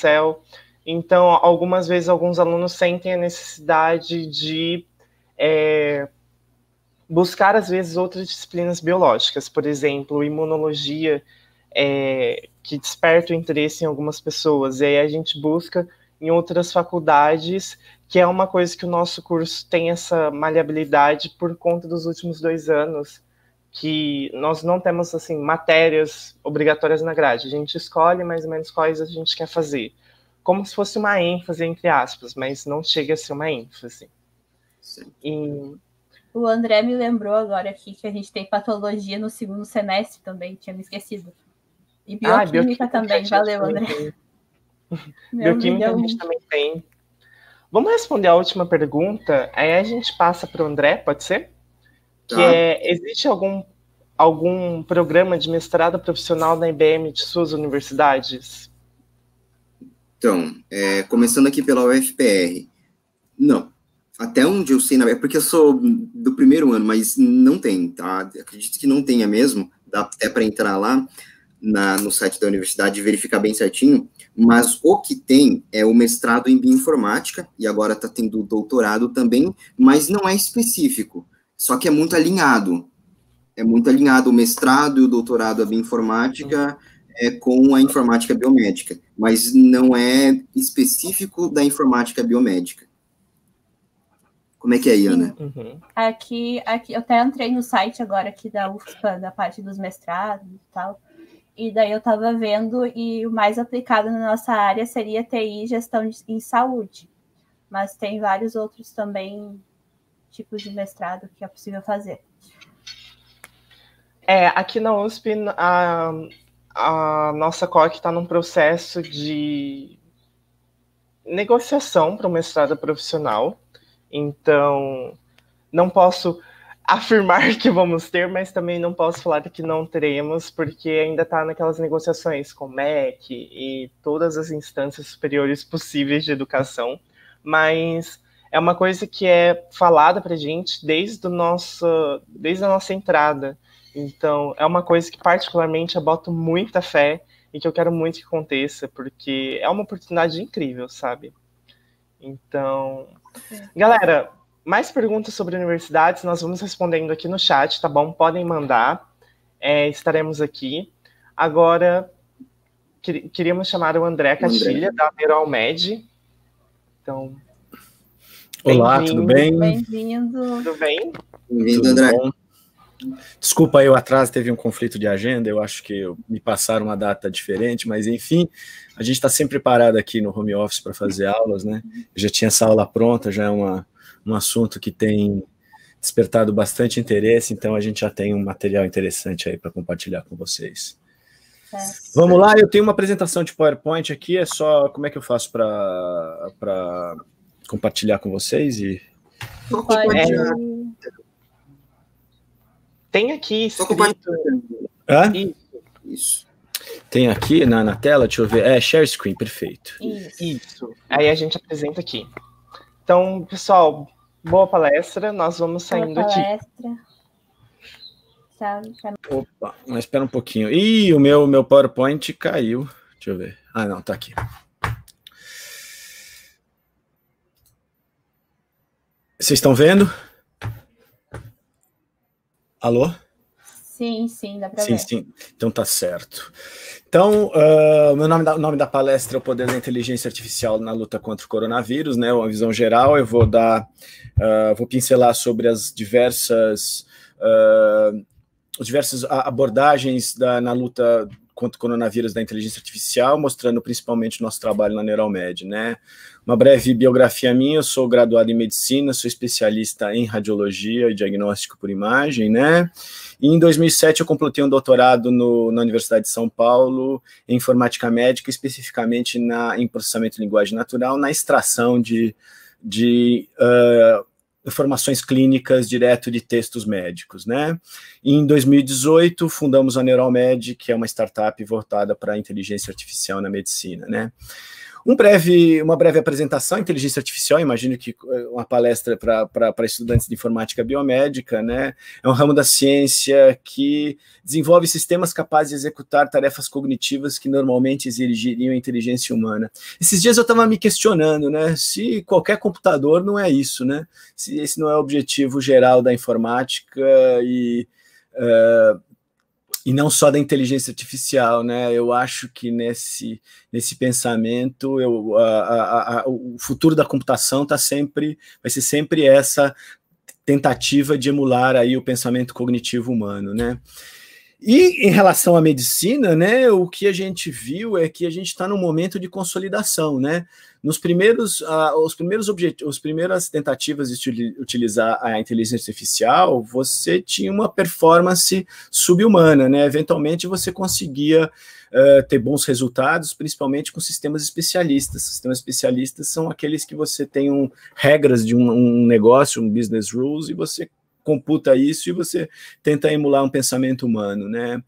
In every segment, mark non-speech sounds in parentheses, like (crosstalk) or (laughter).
Excel. Então, algumas vezes, alguns alunos sentem a necessidade de é, buscar, às vezes, outras disciplinas biológicas, por exemplo, imunologia, é, que desperta o interesse em algumas pessoas. E aí a gente busca em outras faculdades, que é uma coisa que o nosso curso tem essa maleabilidade por conta dos últimos dois anos que nós não temos assim matérias obrigatórias na grade. A gente escolhe mais ou menos quais a gente quer fazer, como se fosse uma ênfase entre aspas, mas não chega a ser uma ênfase. Sim. E... O André me lembrou agora aqui que a gente tem patologia no segundo semestre também, tinha me esquecido. E bioquímica, ah, bioquímica também, valeu, André. Tem. (laughs) bioquímica a gente também tem. Vamos responder a última pergunta, aí a gente passa para o André, pode ser? Tá. que é, existe algum, algum programa de mestrado profissional na IBM de suas universidades? Então, é, começando aqui pela UFPR, não. Até onde eu sei, na é porque eu sou do primeiro ano, mas não tem, tá? Acredito que não tenha mesmo, dá até para entrar lá na, no site da universidade e verificar bem certinho, mas o que tem é o mestrado em bioinformática, e agora está tendo doutorado também, mas não é específico. Só que é muito alinhado. É muito alinhado o mestrado e o doutorado à é bioinformática é, com a informática biomédica, mas não é específico da informática biomédica. Como é que é, Iana? Uhum. Aqui, aqui, eu até entrei no site agora aqui da UFPA, da parte dos mestrados e tal. E daí eu estava vendo, e o mais aplicado na nossa área seria TI gestão de, em saúde. Mas tem vários outros também tipos de mestrado que é possível fazer. É, aqui na USP, a, a nossa COC está num processo de negociação para o mestrado profissional, então não posso afirmar (laughs) que vamos ter, mas também não posso falar que não teremos, porque ainda está naquelas negociações com o MEC e todas as instâncias superiores possíveis de educação, mas é uma coisa que é falada para gente desde, o nosso, desde a nossa entrada. Então, é uma coisa que, particularmente, eu boto muita fé e que eu quero muito que aconteça, porque é uma oportunidade incrível, sabe? Então, galera, mais perguntas sobre universidades nós vamos respondendo aqui no chat, tá bom? Podem mandar, é, estaremos aqui. Agora, queríamos chamar o André Castilha, André. da Veralmed. Então, Olá, tudo bem? Bem-vindo. Tudo bem? Bem-vindo, André. Bom? Desculpa aí o atraso, teve um conflito de agenda, eu acho que me passaram uma data diferente, mas enfim, a gente está sempre parado aqui no home office para fazer aulas, né? Eu já tinha essa aula pronta, já é uma, um assunto que tem despertado bastante interesse, então a gente já tem um material interessante aí para compartilhar com vocês. É. Vamos lá, eu tenho uma apresentação de PowerPoint aqui, é só como é que eu faço para. pra compartilhar com vocês e. É... Tem aqui. Escrito... Hã? Isso. Isso. Tem aqui na, na tela, deixa eu ver. É, share screen, perfeito. Isso. Isso. Aí a gente apresenta aqui. Então, pessoal, boa palestra. Nós vamos saindo boa palestra. aqui. Opa, mas espera um pouquinho. Ih, o meu, meu PowerPoint caiu. Deixa eu ver. Ah, não, tá aqui. Vocês estão vendo? Alô? Sim, sim, dá para ver. Sim, sim. Então tá certo. Então, o uh, ah, meu nome da, nome da palestra é o poder da inteligência artificial na luta contra o coronavírus, né? Uma visão geral. Eu vou dar, uh, vou pincelar sobre as diversas, uh, diversas abordagens da, na luta quanto coronavírus da inteligência artificial, mostrando principalmente o nosso trabalho na Neuralmed, né? Uma breve biografia minha, sou graduado em medicina, sou especialista em radiologia e diagnóstico por imagem, né? E em 2007 eu completei um doutorado no, na Universidade de São Paulo em informática médica, especificamente na, em processamento de linguagem natural, na extração de, de uh, informações clínicas direto de textos médicos, né? Em 2018, fundamos a Neuralmed, que é uma startup voltada para a inteligência artificial na medicina, né? Um breve, uma breve apresentação, inteligência artificial, imagino que eh, uma palestra para estudantes de informática biomédica, né? É um ramo da ciência que desenvolve sistemas capazes de executar tarefas cognitivas que normalmente exigiriam inteligência humana. Esses dias eu estava me questionando, né? Se qualquer computador não é isso, né? Se esse não é o objetivo geral da informática e. Uh, e não só da inteligência artificial, né? Eu acho que nesse, nesse pensamento, eu, a, a, a, o futuro da computação tá sempre, vai ser sempre essa tentativa de emular aí o pensamento cognitivo humano, né? E em relação à medicina, né, o que a gente viu é que a gente está num momento de consolidação, né? Nos primeiros, uh, os primeiros objetivos, as primeiras tentativas de utilizar a inteligência artificial, você tinha uma performance subhumana, né? Eventualmente você conseguia uh, ter bons resultados, principalmente com sistemas especialistas. Sistemas especialistas são aqueles que você tem um, regras de um, um negócio, um business rules, e você computa isso e você tenta emular um pensamento humano, né?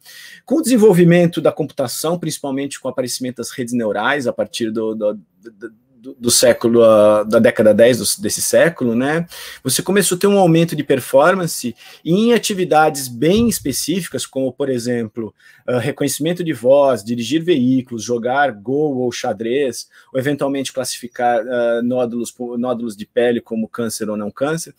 Com o desenvolvimento da computação, principalmente com o aparecimento das redes neurais a partir do, do, do do, do século, uh, da década 10 do, desse século, né, você começou a ter um aumento de performance em atividades bem específicas, como, por exemplo, uh, reconhecimento de voz, dirigir veículos, jogar gol ou xadrez, ou eventualmente classificar uh, nódulos, nódulos de pele como câncer ou não câncer,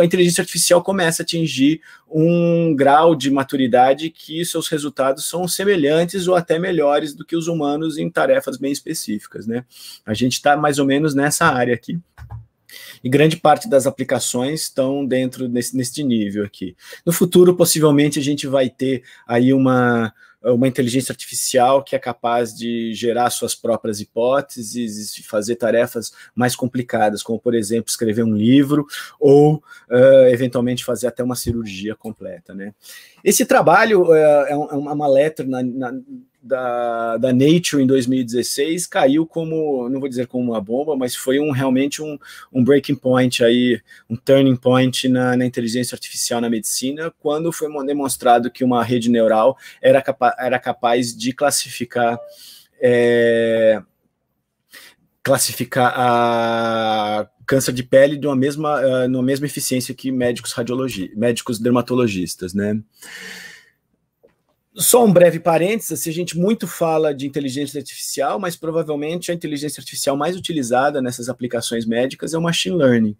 a inteligência artificial começa a atingir um grau de maturidade que seus resultados são semelhantes ou até melhores do que os humanos em tarefas bem específicas, né? A gente está mais ou menos nessa área aqui. E grande parte das aplicações estão dentro desse, neste nível aqui. No futuro, possivelmente, a gente vai ter aí uma, uma inteligência artificial que é capaz de gerar suas próprias hipóteses e fazer tarefas mais complicadas, como, por exemplo, escrever um livro ou, uh, eventualmente, fazer até uma cirurgia completa. Né? Esse trabalho uh, é, uma letra na, na da, da Nature em 2016 caiu como, não vou dizer como uma bomba, mas foi um realmente um, um breaking point aí, um turning point na, na inteligência artificial na medicina, quando foi demonstrado que uma rede neural era, capa era capaz de classificar é, classificar a câncer de pele de uma mesma, uh, numa mesma eficiência que médicos radiologistas médicos dermatologistas, né? Só um breve parênteses, a gente muito fala de inteligência artificial, mas provavelmente a inteligência artificial mais utilizada nessas aplicações médicas é o machine learning,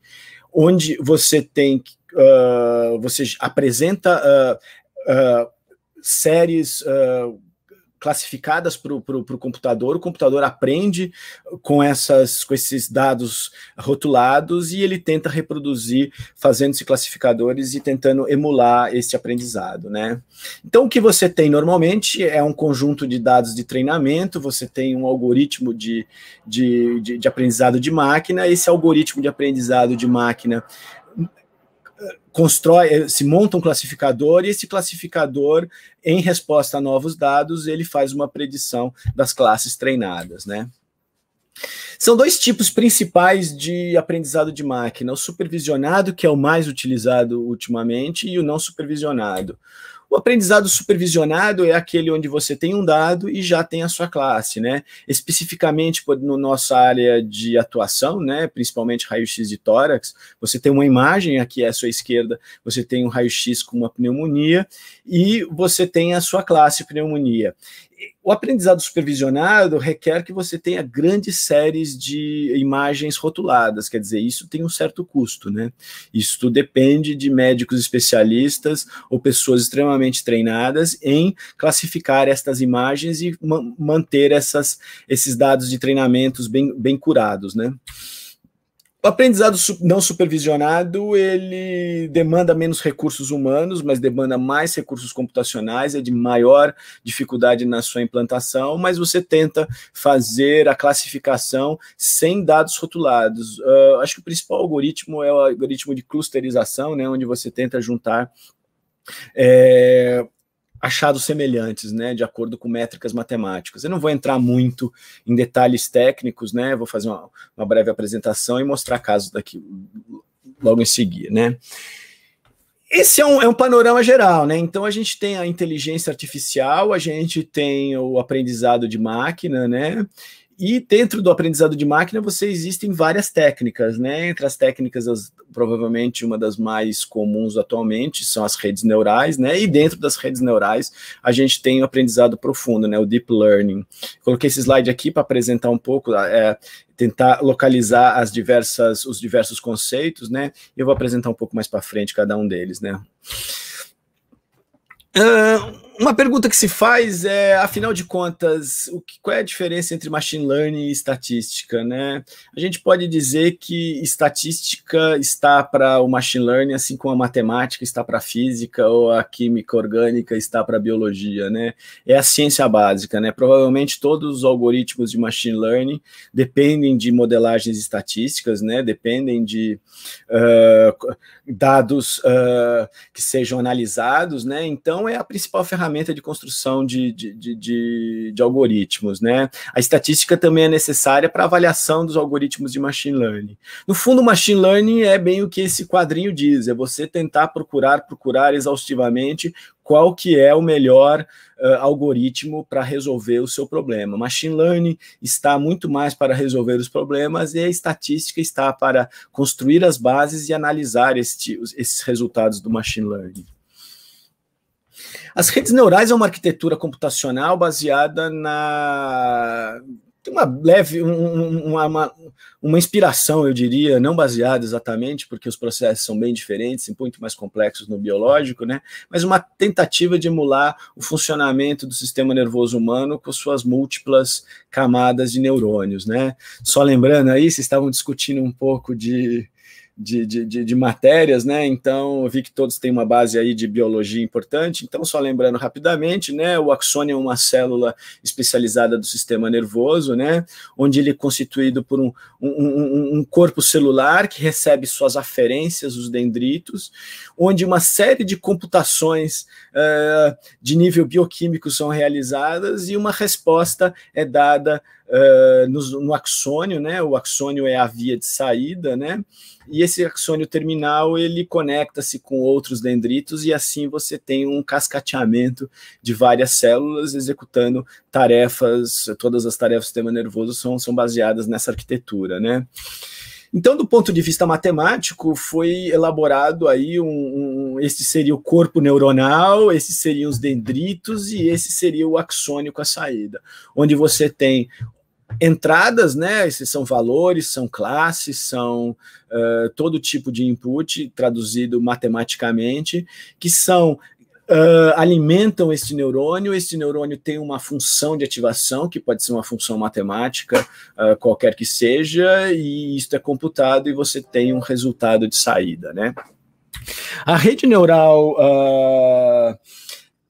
onde você tem, uh, você apresenta uh, uh, séries, uh, classificadas para o computador, o computador aprende com, essas, com esses dados rotulados e ele tenta reproduzir fazendo-se classificadores e tentando emular esse aprendizado. Né? Então, o que você tem normalmente é um conjunto de dados de treinamento, você tem um algoritmo de, de, de, de aprendizado de máquina, esse algoritmo de aprendizado de máquina constrói, eh, se monta um classificador e esse classificador, em resposta a novos dados, ele faz uma predição das classes treinadas, né? São dois tipos principais de aprendizado de máquina: o supervisionado, que é o mais utilizado ultimamente, e o não supervisionado. O aprendizado supervisionado é aquele onde você tem um dado e já tem a sua classe, né? Especificamente no nossa área de atuação, né? Principalmente raio-x de tórax, você tem uma imagem aqui à sua esquerda, você tem um raio-x com uma pneumonia e você tem a sua classe pneumonia. O aprendizado supervisionado requer que você tenha grandes séries de imagens rotuladas, quer dizer, isso tem um certo custo, né? Isso depende de médicos especialistas ou pessoas extremamente treinadas em classificar estas imagens e manter essas, esses dados de treinamentos bem, bem curados, né? O aprendizado não supervisionado, ele demanda menos recursos humanos, mas demanda mais recursos computacionais, é de maior dificuldade na sua implantação, mas você tenta fazer a classificação sem dados rotulados. Uh, acho que o principal algoritmo é o algoritmo de clusterização, né, onde você tenta juntar é, achados semelhantes, né, de acordo com métricas matemáticas. Eu não vou entrar muito em detalhes técnicos, né, vou fazer uma, uma breve apresentação e mostrar casos daqui logo em seguida, né. Esse é um, é um panorama geral, né? Então a gente tem a inteligência artificial, a gente tem o aprendizado de máquina, né? E dentro do aprendizado de máquina, você existem várias técnicas, né? Entre as técnicas, as, provavelmente uma das mais comuns atualmente são as redes neurais, né? E dentro das redes neurais, a gente tem o aprendizado profundo, né? O deep learning. Coloquei esse slide aqui para apresentar um pouco, é, tentar localizar as diversas, os diversos conceitos, né? Eu vou apresentar um pouco mais para frente cada um deles, né? Uh, uma pergunta que se faz é, afinal de contas, o que, qual é a diferença entre machine learning e estatística, né? A gente pode dizer que estatística está para o machine learning, assim como a matemática está para a física ou a química orgânica está para a biologia, né? É a ciência básica, né? Provavelmente todos os algoritmos de machine learning dependem de modelagens estatísticas, né? Dependem de uh, dados uh, que sejam analisados, né? Então é a principal ferramenta ferramenta de construção de, de, de, de, de algoritmos, né? A estatística também é necessária para avaliação dos algoritmos de machine learning. No fundo, machine learning é bem o que esse quadrinho diz, é você tentar procurar, procurar exaustivamente qual que é o melhor uh, algoritmo para resolver o seu problema. Machine learning está muito mais para resolver os problemas e a estatística está para construir as bases e analisar este, esses resultados do machine learning. As redes neurais é uma arquitetura computacional baseada na. Tem uma leve, um, uma, uma, uma, inspiração, eu diria, não baseada exatamente, porque os processos são bem diferentes, muito mais complexos no biológico, né? Mas uma tentativa de emular o funcionamento do sistema nervoso humano com suas múltiplas camadas de neurônios, né? Só lembrando aí, vocês estavam discutindo um pouco de, de, de, de, de, matérias, né? Então, vi que todos têm uma base aí de biologia importante. Então, só lembrando rapidamente, né? O axônio é uma célula especializada do sistema nervoso, né? Onde ele é constituído por um, um, um corpo celular que recebe suas aferências, os dendritos, onde uma série de computações uh, de nível bioquímico são realizadas e uma resposta é dada uh, é, no, no, axônio, né? O axônio é a via de saída, né? E esse axônio terminal ele conecta-se com outros dendritos e assim você tem um cascateamento de várias células executando tarefas, todas as tarefas do sistema nervoso são, são baseadas nessa arquitetura, né? Então, do ponto de vista matemático, foi elaborado aí um, um esse seria o corpo neuronal, esses seriam os dendritos e esse seria o axônico a saída, onde você tem entradas, né? Esses são valores, são classes, são uh, todo tipo de input traduzido matematicamente, que são uh, alimentam este neurônio. Este neurônio tem uma função de ativação, que pode ser uma função matemática, uh, qualquer que seja, e isso é computado e você tem um resultado de saída, né? A rede neural. Uh,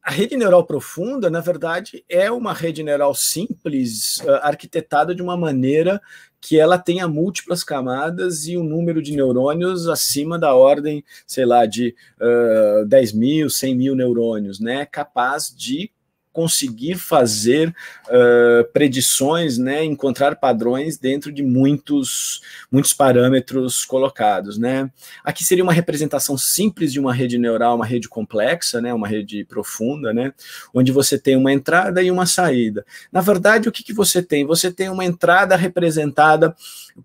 a rede neural profunda, na verdade, é uma rede neural simples, arquitetada de uma maneira que ela tenha múltiplas camadas e um número de neurônios acima da ordem, sei lá, de uh, ah, 10 mil, 100 mil neurônios, né? Capaz de conseguir fazer uh, predições, né, encontrar padrões dentro de muitos, muitos parâmetros colocados. Né. Aqui seria uma representação simples de uma rede neural, uma rede complexa, né, uma rede profunda, né, onde você tem uma entrada e uma saída. Na verdade, o que, que você tem? Você tem uma entrada representada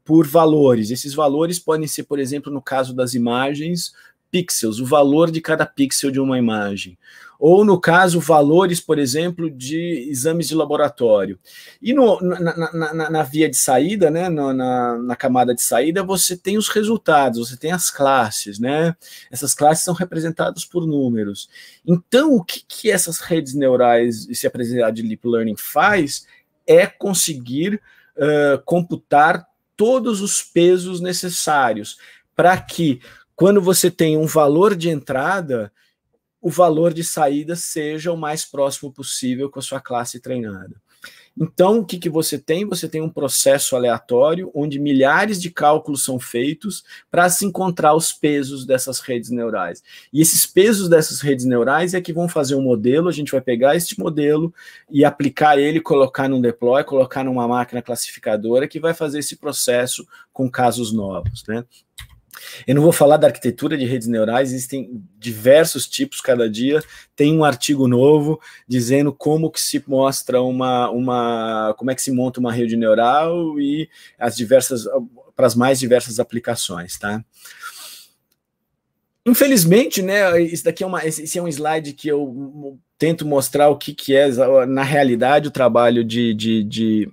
por valores. Esses valores podem ser, por exemplo, no caso das imagens, pixels, o valor de cada pixel de uma imagem ou no caso, valores, por exemplo, de exames de laboratório. E no, na, na, na, na, via de saída, né, na, camada de saída, você tem os resultados, você tem as classes, né? Essas classes são representadas por números. Então, o que, que essas redes neurais e se apresentar de Deep Learning faz é conseguir uh, computar todos os pesos necessários para que, quando você tem um valor de entrada, o valor de saída seja o mais próximo possível com a sua classe treinada. Então, o que, que você tem? Você tem um processo aleatório onde milhares de cálculos são feitos para se encontrar os pesos dessas redes neurais. E esses pesos dessas redes neurais é que vão fazer um modelo. A gente vai pegar este modelo e aplicar ele, colocar num deploy, colocar numa máquina classificadora que vai fazer esse processo com casos novos. Né? Eu não vou falar da arquitetura de redes neurais, existem diversos tipos cada dia. Tem um artigo novo dizendo como que se mostra uma, uma como é que se monta uma rede neural e as diversas para as mais diversas aplicações, tá? Infelizmente, né, isso daqui é uma esse é um slide que eu tento mostrar o que, que é na realidade o trabalho de, de, de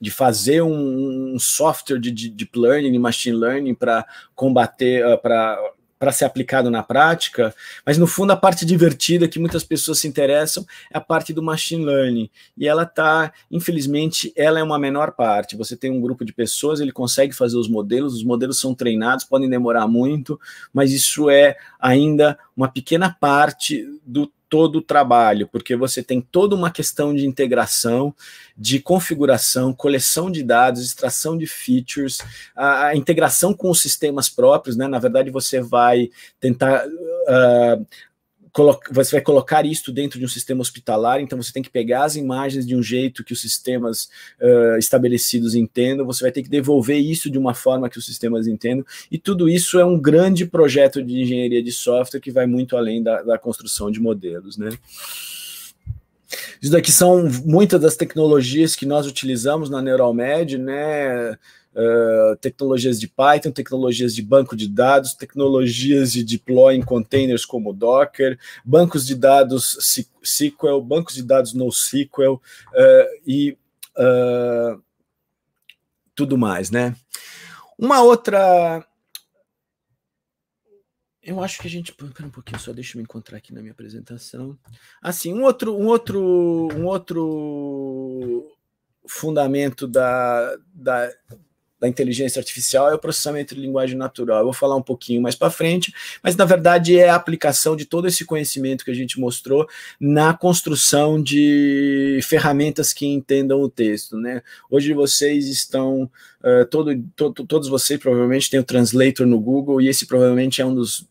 de fazer um, um software de, de, deep learning, machine learning para combater, uh, ah, para para ser aplicado na prática, mas no fundo a parte divertida que muitas pessoas se interessam é a parte do machine learning. E ela tá, infelizmente, ela é uma menor parte. Você tem um grupo de pessoas, ele consegue fazer os modelos, os modelos são treinados, podem demorar muito, mas isso é ainda uma pequena parte do todo o trabalho, porque você tem toda uma questão de integração, de configuração, coleção de dados, extração de features, a, a integração com os sistemas próprios, né? Na verdade, você vai tentar uh, você vai colocar isso dentro de um sistema hospitalar, então você tem que pegar as imagens de um jeito que os sistemas uh, estabelecidos entendam, você vai ter que devolver isso de uma forma que os sistemas entendam, e tudo isso é um grande projeto de engenharia de software que vai muito além da, da construção de modelos, né? Isso daqui são muitas das tecnologias que nós utilizamos na NeuralMed, né? uh, tecnologias de Python, tecnologias de banco de dados, tecnologias de deploy em containers como Docker, bancos de dados SQL, bancos de dados NoSQL uh, e uh, tudo mais, né? Uma outra eu acho que a gente. Pera um pouquinho, só deixa eu me encontrar aqui na minha apresentação. Assim, um outro, um outro, um outro fundamento da, da, da inteligência artificial é o processamento de linguagem natural. Eu vou falar um pouquinho mais para frente, mas na verdade é a aplicação de todo esse conhecimento que a gente mostrou na construção de ferramentas que entendam o texto. Né? Hoje vocês estão, uh, todo, to, todos vocês provavelmente têm o translator no Google, e esse provavelmente é um dos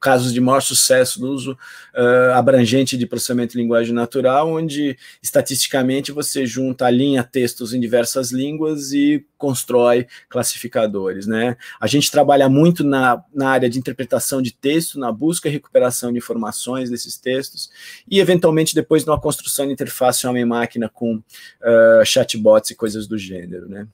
casos de maior sucesso do uso uh, abrangente de processamento de linguagem natural, onde estatisticamente você junta, alinha textos em diversas línguas e constrói classificadores. Né? A gente trabalha muito na, na área de interpretação de texto, na busca e recuperação de informações desses textos, e eventualmente depois numa construção de interface homem-máquina com uh, chatbots e coisas do gênero. Né?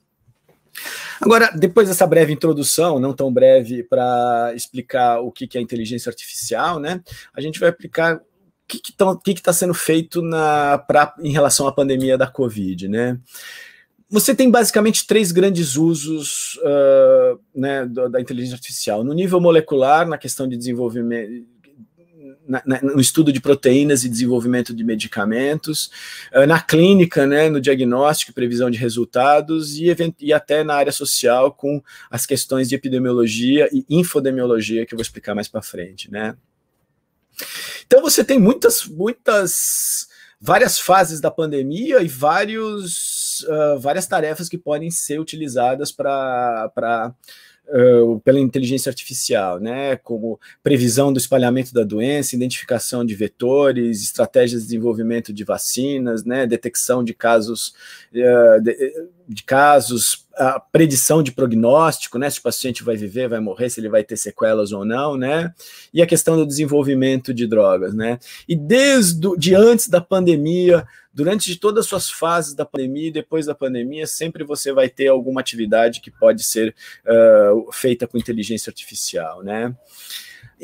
Agora, depois dessa breve introdução, não tão breve para explicar o que é inteligência artificial, né? A gente vai aplicar o que está sendo feito na, pra, em relação à pandemia da Covid, né? Você tem basicamente três grandes usos uh, né, da inteligência artificial. No nível molecular, na questão de desenvolvimento, no estudo de proteínas e desenvolvimento de medicamentos, eh, na clínica, né, no diagnóstico e previsão de resultados, e, e até na área social com as questões de epidemiologia e infodemiologia, que eu vou explicar mais para frente. Né? Então você tem muitas, muitas, várias fases da pandemia e vários, uh, várias tarefas que podem ser utilizadas para pela inteligência artificial, né, como previsão do espalhamento da doença, identificação de vetores, estratégias de desenvolvimento de vacinas, né, detecção de casos, uh, de, de casos a predição de prognóstico, né? Se o paciente vai viver, vai morrer, se ele vai ter sequelas ou não, né? E a questão do desenvolvimento de drogas, né? E desde de antes da pandemia, durante todas as suas fases da pandemia e depois da pandemia, sempre você vai ter alguma atividade que pode ser uh, feita com inteligência artificial, né?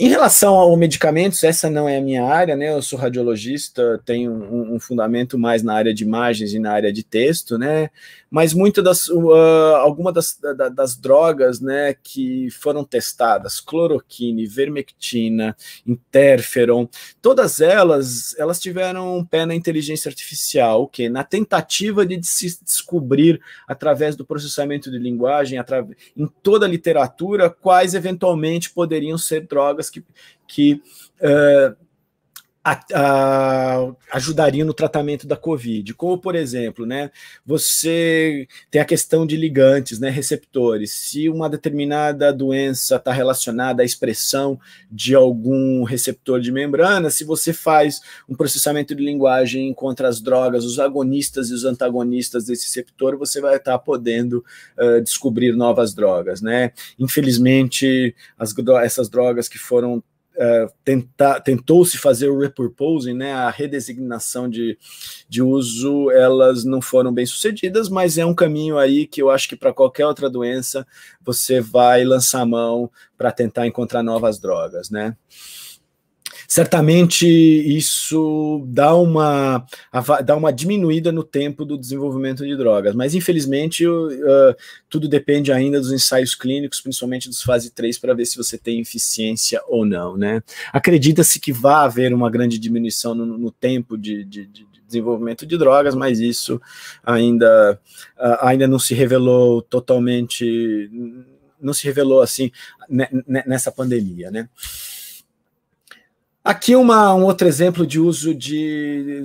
Em relação aos medicamentos, essa não é a minha área, né? Eu sou radiologista, tenho um, um, fundamento mais na área de imagens e na área de texto, né? Mas muitas das, uh, algumas das, da, das drogas, né, que foram testadas, cloroquina, vermectina, interferon, todas elas, elas tiveram um pé na inteligência artificial, que na tentativa de se descobrir através do processamento de linguagem, em toda a literatura, quais eventualmente poderiam ser drogas que, que uh, a, a, ajudaria no tratamento da Covid. Como, por exemplo, né, você tem a questão de ligantes, né, receptores. Se uma determinada doença está relacionada à expressão de algum receptor de membrana, se você faz um processamento de linguagem contra as drogas, os agonistas e os antagonistas desse receptor, você vai estar tá podendo uh, descobrir novas drogas. Né? Infelizmente, as, essas drogas que foram eh, tentou-se fazer o repurposing, né, a redesignação de, de uso, elas não foram bem sucedidas, mas é um caminho aí que eu acho que para qualquer outra doença você vai lançar a mão para tentar encontrar novas drogas, né? Certamente isso dá uma, dá uma diminuída no tempo do desenvolvimento de drogas, mas infelizmente uh, tudo depende ainda dos ensaios clínicos, principalmente dos fase 3, para ver se você tem eficiência ou não. Né? Acredita-se que vai haver uma grande diminuição no, no tempo de, de, de desenvolvimento de drogas, mas isso ainda, uh, ainda não se revelou totalmente, não se revelou assim nessa pandemia, né? Aqui uma, um outro exemplo de uso de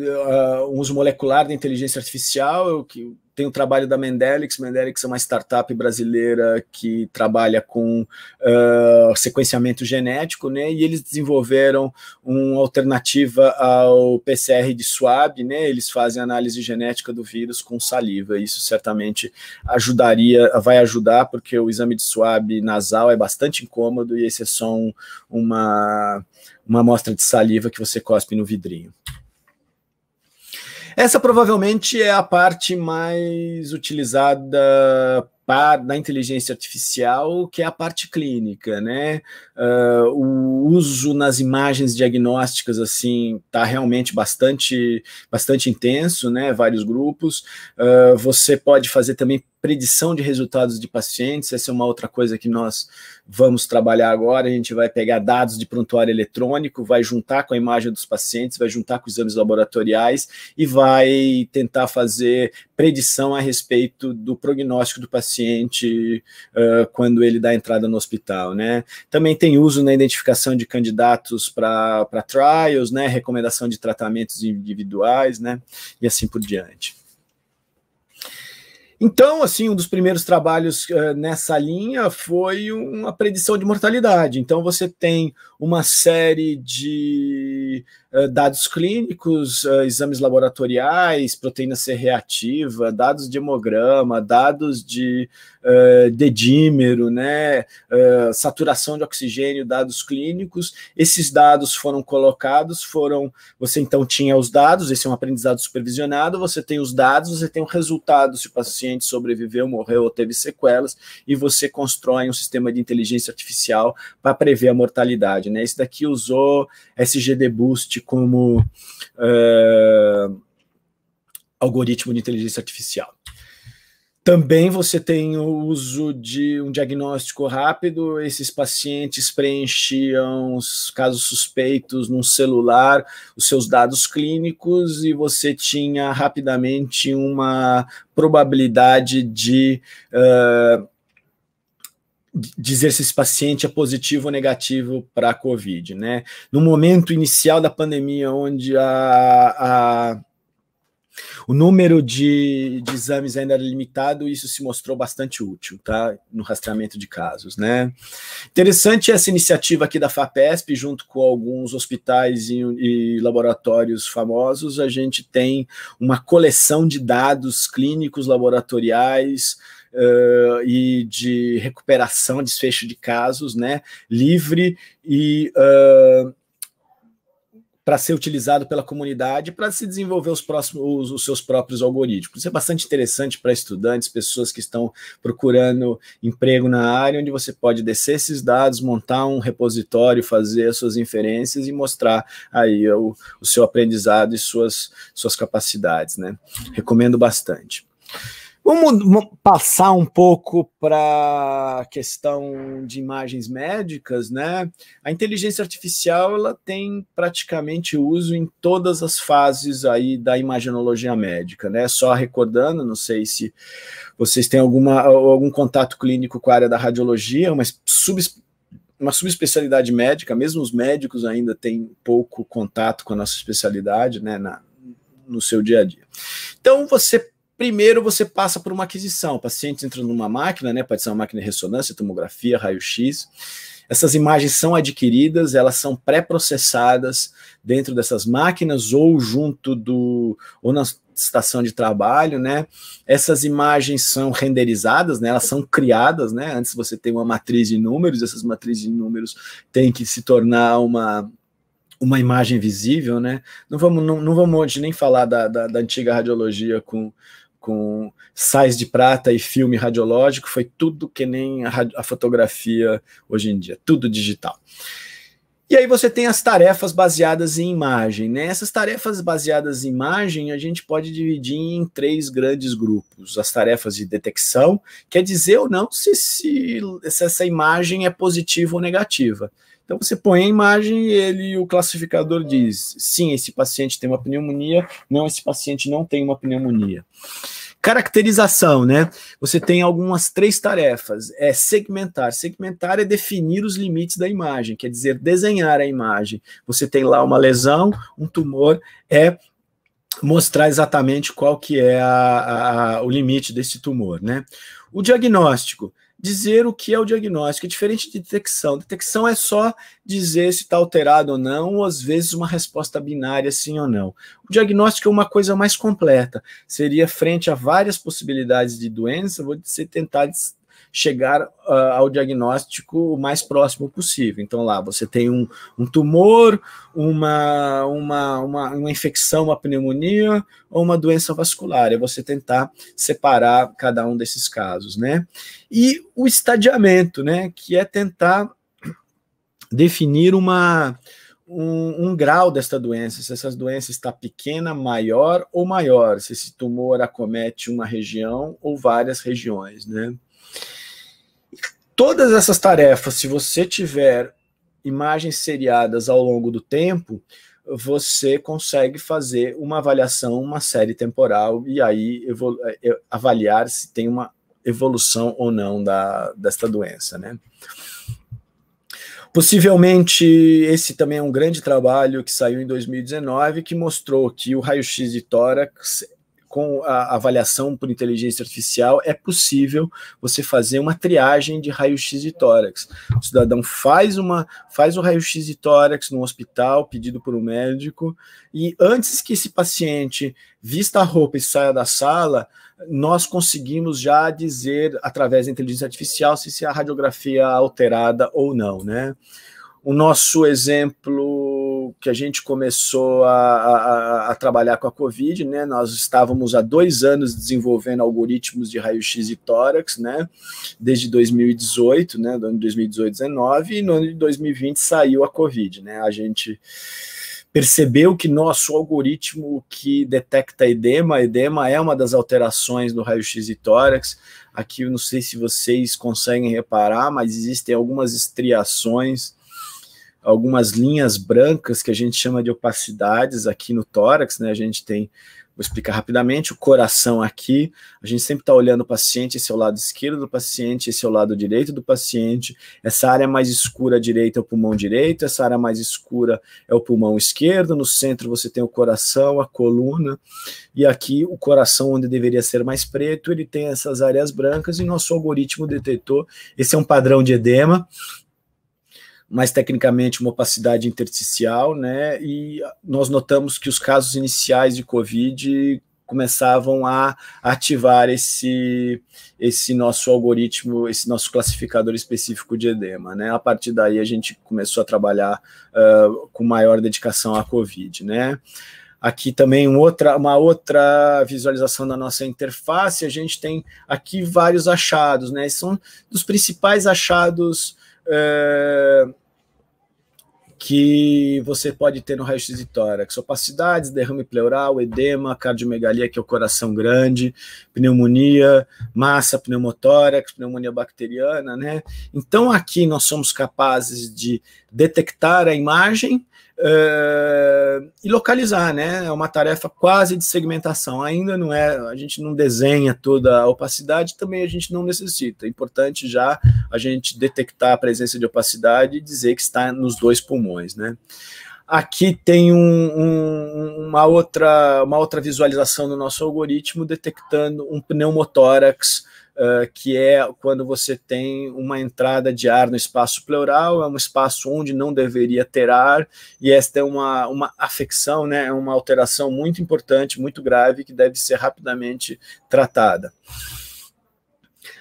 uh, uso molecular da inteligência artificial. Eu, que tem o trabalho da Mendelix. Mendelix é uma startup brasileira que trabalha com uh, sequenciamento genético, né? E eles desenvolveram uma alternativa ao PCR de swab, né? Eles fazem análise genética do vírus com saliva. Isso certamente ajudaria, vai ajudar, porque o exame de swab nasal é bastante incômodo e esse é só um, uma uma amostra de saliva que você cospe no vidrinho. Essa provavelmente é a parte mais utilizada para, da inteligência artificial, que é a parte clínica, né? Uh, o uso nas imagens diagnósticas assim está realmente bastante bastante intenso, né? Vários grupos. Uh, você pode fazer também predição de resultados de pacientes. Essa é uma outra coisa que nós vamos trabalhar agora. A gente vai pegar dados de prontuário eletrônico, vai juntar com a imagem dos pacientes, vai juntar com exames laboratoriais e vai tentar fazer predição a respeito do prognóstico do paciente uh, quando ele dá entrada no hospital, né? Também tem uso na identificação de candidatos para trials, né, recomendação de tratamentos individuais, né, e assim por diante. Então, assim, um dos primeiros trabalhos uh, nessa linha foi uma predição de mortalidade. Então, você tem uma série de eh, dados clínicos, eh, exames laboratoriais, proteína C reativa, dados de hemograma, dados de uh, dedímero, né, uh, saturação de oxigênio, dados clínicos. Esses dados foram colocados, foram. Você então tinha os dados, esse é um aprendizado supervisionado, você tem os dados, você tem o resultado se o paciente sobreviveu, morreu ou teve sequelas, e você constrói um sistema de inteligência artificial para prever a mortalidade. Né? Esse daqui usou SGD Boost como é, algoritmo de inteligência artificial. Também você tem o uso de um diagnóstico rápido, esses pacientes preenchiam os casos suspeitos num celular, os seus dados clínicos, e você tinha rapidamente uma probabilidade de uh, dizer se esse paciente é positivo ou negativo para a Covid, né? No momento inicial da pandemia, onde a, a o número de, de, exames ainda era limitado, isso se mostrou bastante útil, tá? No rastreamento de casos, né? Interessante essa iniciativa aqui da FAPESP, junto com alguns hospitais e, e laboratórios famosos, a gente tem uma coleção de dados clínicos, laboratoriais, uh, e de recuperação, desfecho de casos, né, livre e uh, para ser utilizado pela comunidade para se desenvolver os, próximos, os, os, seus próprios algoritmos. Isso é bastante interessante para estudantes, pessoas que estão procurando emprego na área, onde você pode descer esses dados, montar um repositório, fazer as suas inferências e mostrar aí o, o seu aprendizado e suas, suas capacidades. Né? Recomendo bastante. Vamos passar um pouco para a questão de imagens médicas, né? A inteligência artificial ela tem praticamente uso em todas as fases aí da imagenologia médica, né? Só recordando, não sei se vocês têm alguma, algum contato clínico com a área da radiologia, mas sub, uma subespecialidade médica, mesmo os médicos ainda têm pouco contato com a nossa especialidade, né? Na, no seu dia a dia. Então você Primeiro você passa por uma aquisição. O paciente entra numa máquina, né? Pode ser uma máquina de ressonância, tomografia, raio-x. Essas imagens são adquiridas, elas são pré-processadas dentro dessas máquinas ou junto do ou na estação de trabalho, né? Essas imagens são renderizadas, né? Elas são criadas, né? Antes você tem uma matriz de números, essas matrizes de números têm que se tornar uma uma imagem visível, né? Não vamos, não, não vamos hoje nem falar da, da, da antiga radiologia com, com sais de prata e filme radiológico, foi tudo que nem a, a fotografia hoje em dia, tudo digital. E aí você tem as tarefas baseadas em imagem. Né? Essas tarefas baseadas em imagem a gente pode dividir em três grandes grupos. As tarefas de detecção, quer dizer ou não se, se, se essa imagem é positiva ou negativa. Então você põe a imagem e ele, o classificador diz: sim, esse paciente tem uma pneumonia, não, esse paciente não tem uma pneumonia. Caracterização, né? Você tem algumas três tarefas. É segmentar. Segmentar é definir os limites da imagem, quer dizer, desenhar a imagem. Você tem lá uma lesão, um tumor, é mostrar exatamente qual que é a, a, o limite desse tumor, né? O diagnóstico dizer o que é o diagnóstico, é diferente de detecção. Detecção é só dizer se está alterado ou não, ou às vezes uma resposta binária, sim ou não. O diagnóstico é uma coisa mais completa. Seria frente a várias possibilidades de doença, vou dizer, tentar chegar uh, ao diagnóstico o mais próximo possível. Então, lá você tem um, um tumor, uma, uma, uma, uma, infecção, uma pneumonia ou uma doença vascular. É você tentar separar cada um desses casos, né? E o estadiamento, né? Que é tentar definir uma. Um, um grau desta doença, se essa doença está pequena, maior ou maior, se esse tumor acomete uma região ou várias regiões, né? todas essas tarefas, se você tiver imagens seriadas ao longo do tempo, você consegue fazer uma avaliação, uma série temporal, e aí é, é, avaliar se tem uma evolução ou não da, desta doença, né? Possivelmente esse também é um grande trabalho que saiu em 2019 que mostrou que o raio-x de tórax com a avaliação por inteligência artificial, é possível você fazer uma triagem de raio-x de tórax. O cidadão faz, uma, faz o raio-x de tórax no hospital, pedido por um médico, e antes que esse paciente vista a roupa e saia da sala, nós conseguimos já dizer, através da inteligência artificial, se, se a radiografia é alterada ou não, né? O nosso exemplo que a gente começou a, a, a, trabalhar com a Covid, né, nós estávamos há dois anos desenvolvendo algoritmos de raio-x e tórax, né, desde 2018, né, do ano de 2018, 19, e no ano de 2020 saiu a Covid, né, a gente percebeu que nosso algoritmo que detecta edema, edema é uma das alterações do raio-x e tórax. Aqui eu não sei se vocês conseguem reparar, mas existem algumas estriações algumas linhas brancas que a gente chama de opacidades aqui no tórax, né? A gente tem, vou explicar rapidamente, o coração aqui, a gente sempre está olhando o paciente, esse é o lado esquerdo do paciente, esse é o lado direito do paciente, essa área mais escura à direita é o pulmão direito, essa área mais escura é o pulmão esquerdo, no centro você tem o coração, a coluna, e aqui o coração onde deveria ser mais preto, ele tem essas áreas brancas e nosso algoritmo detectou, esse é um padrão de edema, mais tecnicamente uma opacidade intersticial, né? E nós notamos que os casos iniciais de COVID começavam a ativar esse, esse nosso algoritmo, esse nosso classificador específico de edema, né? A partir daí a gente começou a trabalhar uh, com maior dedicação à COVID, né? Aqui também outra, uma outra visualização da nossa interface, a gente tem aqui vários achados, né? São dos principais achados uh, que você pode ter no raio-x de tórax, opacidades, derrame pleural, edema, cardiomegalia, que é o coração grande, pneumonia, massa pneumotórax, pneumonia bacteriana, né? Então aqui nós somos capazes de detectar a imagem Uh, e localizar, né? É uma tarefa quase de segmentação. Ainda não é, a gente não desenha toda a opacidade, também a gente não necessita. É importante já a gente detectar a presença de opacidade e dizer que está nos dois pulmões, né? Aqui tem um, um, uma, outra, uma outra visualização do nosso algoritmo detectando um pneumotórax Uh, que é quando você tem uma entrada de ar no espaço pleural, é um espaço onde não deveria ter ar, e esta é uma, uma afecção, né, é uma alteração muito importante, muito grave, que deve ser rapidamente tratada.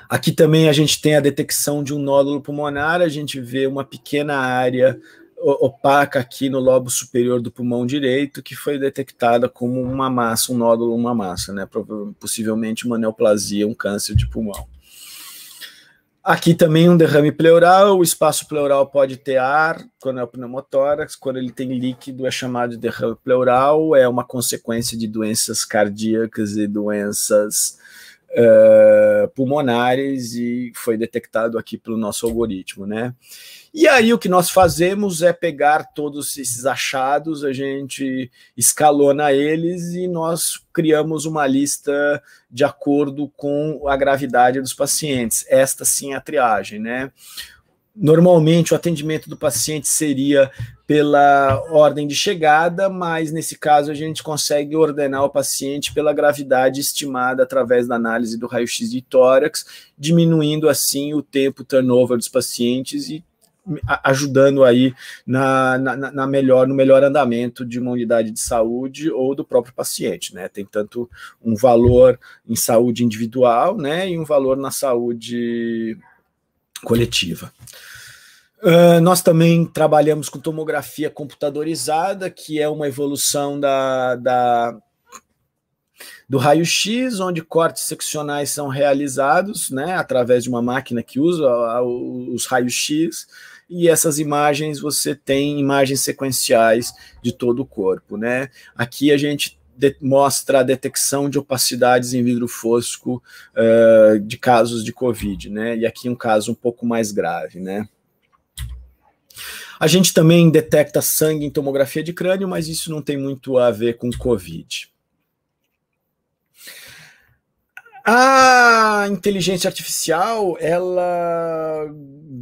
Aqui também a gente tem a detecção de um nódulo pulmonar, a gente vê uma pequena área opaca aqui no lobo superior do pulmão direito, que foi detectada como uma massa, um nódulo, uma massa, né? Possivelmente uma neoplasia, um câncer de pulmão. Aqui também um derrame pleural, o espaço pleural pode ter ar, quando é o pneumotórax, quando ele tem líquido é chamado de derrame pleural, é uma consequência de doenças cardíacas e doenças uh, pulmonares e foi detectado aqui pelo nosso algoritmo, né? E aí o que nós fazemos é pegar todos esses achados, a gente escalona eles e nós criamos uma lista de acordo com a gravidade dos pacientes. Esta sim é a triagem, né? Normalmente o atendimento do paciente seria pela ordem de chegada, mas nesse caso a gente consegue ordenar o paciente pela gravidade estimada através da análise do raio-x de tórax, diminuindo assim o tempo turnover dos pacientes e ajudando aí na, na, na, melhor, no melhor andamento de uma unidade de saúde ou do próprio paciente, né? Tem tanto um valor em saúde individual, né, e um valor na saúde coletiva. Uh, nós também trabalhamos com tomografia computadorizada, que é uma evolução da, da do raio-x, onde cortes seccionais são realizados né, através de uma máquina que usa os raios-x e essas imagens você tem imagens sequenciais de todo o corpo, né? Aqui a gente de, mostra a detecção de opacidades em vidro fosco uh, de casos de Covid, né? E aqui um caso um pouco mais grave, né? A gente também detecta sangue em tomografia de crânio, mas isso não tem muito a ver com Covid. A inteligência artificial, ela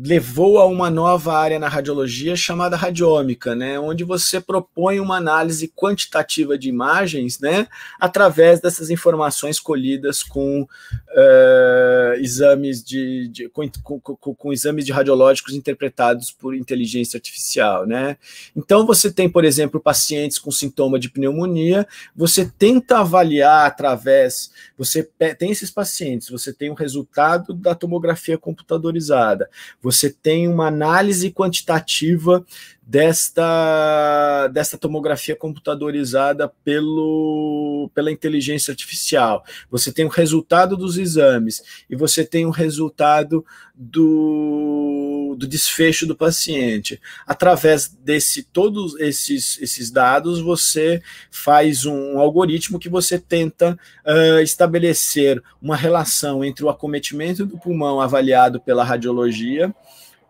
levou a uma nova área na radiologia chamada radiômica, né, onde você propõe uma análise quantitativa de imagens, né, através dessas informações colhidas com uh, exames de, de com, com, com, com, exames de radiológicos interpretados por inteligência artificial, né. Então você tem, por exemplo, pacientes com sintoma de pneumonia, você tenta avaliar através, você tem esses pacientes você tem o um resultado da tomografia computadorizada, você tem uma análise quantitativa desta, desta tomografia computadorizada pelo, pela inteligência artificial. Você tem o resultado dos exames e você tem o resultado do do, desfecho do paciente. Através desse todos esses, esses dados, você faz um algoritmo que você tenta uh, estabelecer uma relação entre o acometimento do pulmão avaliado pela radiologia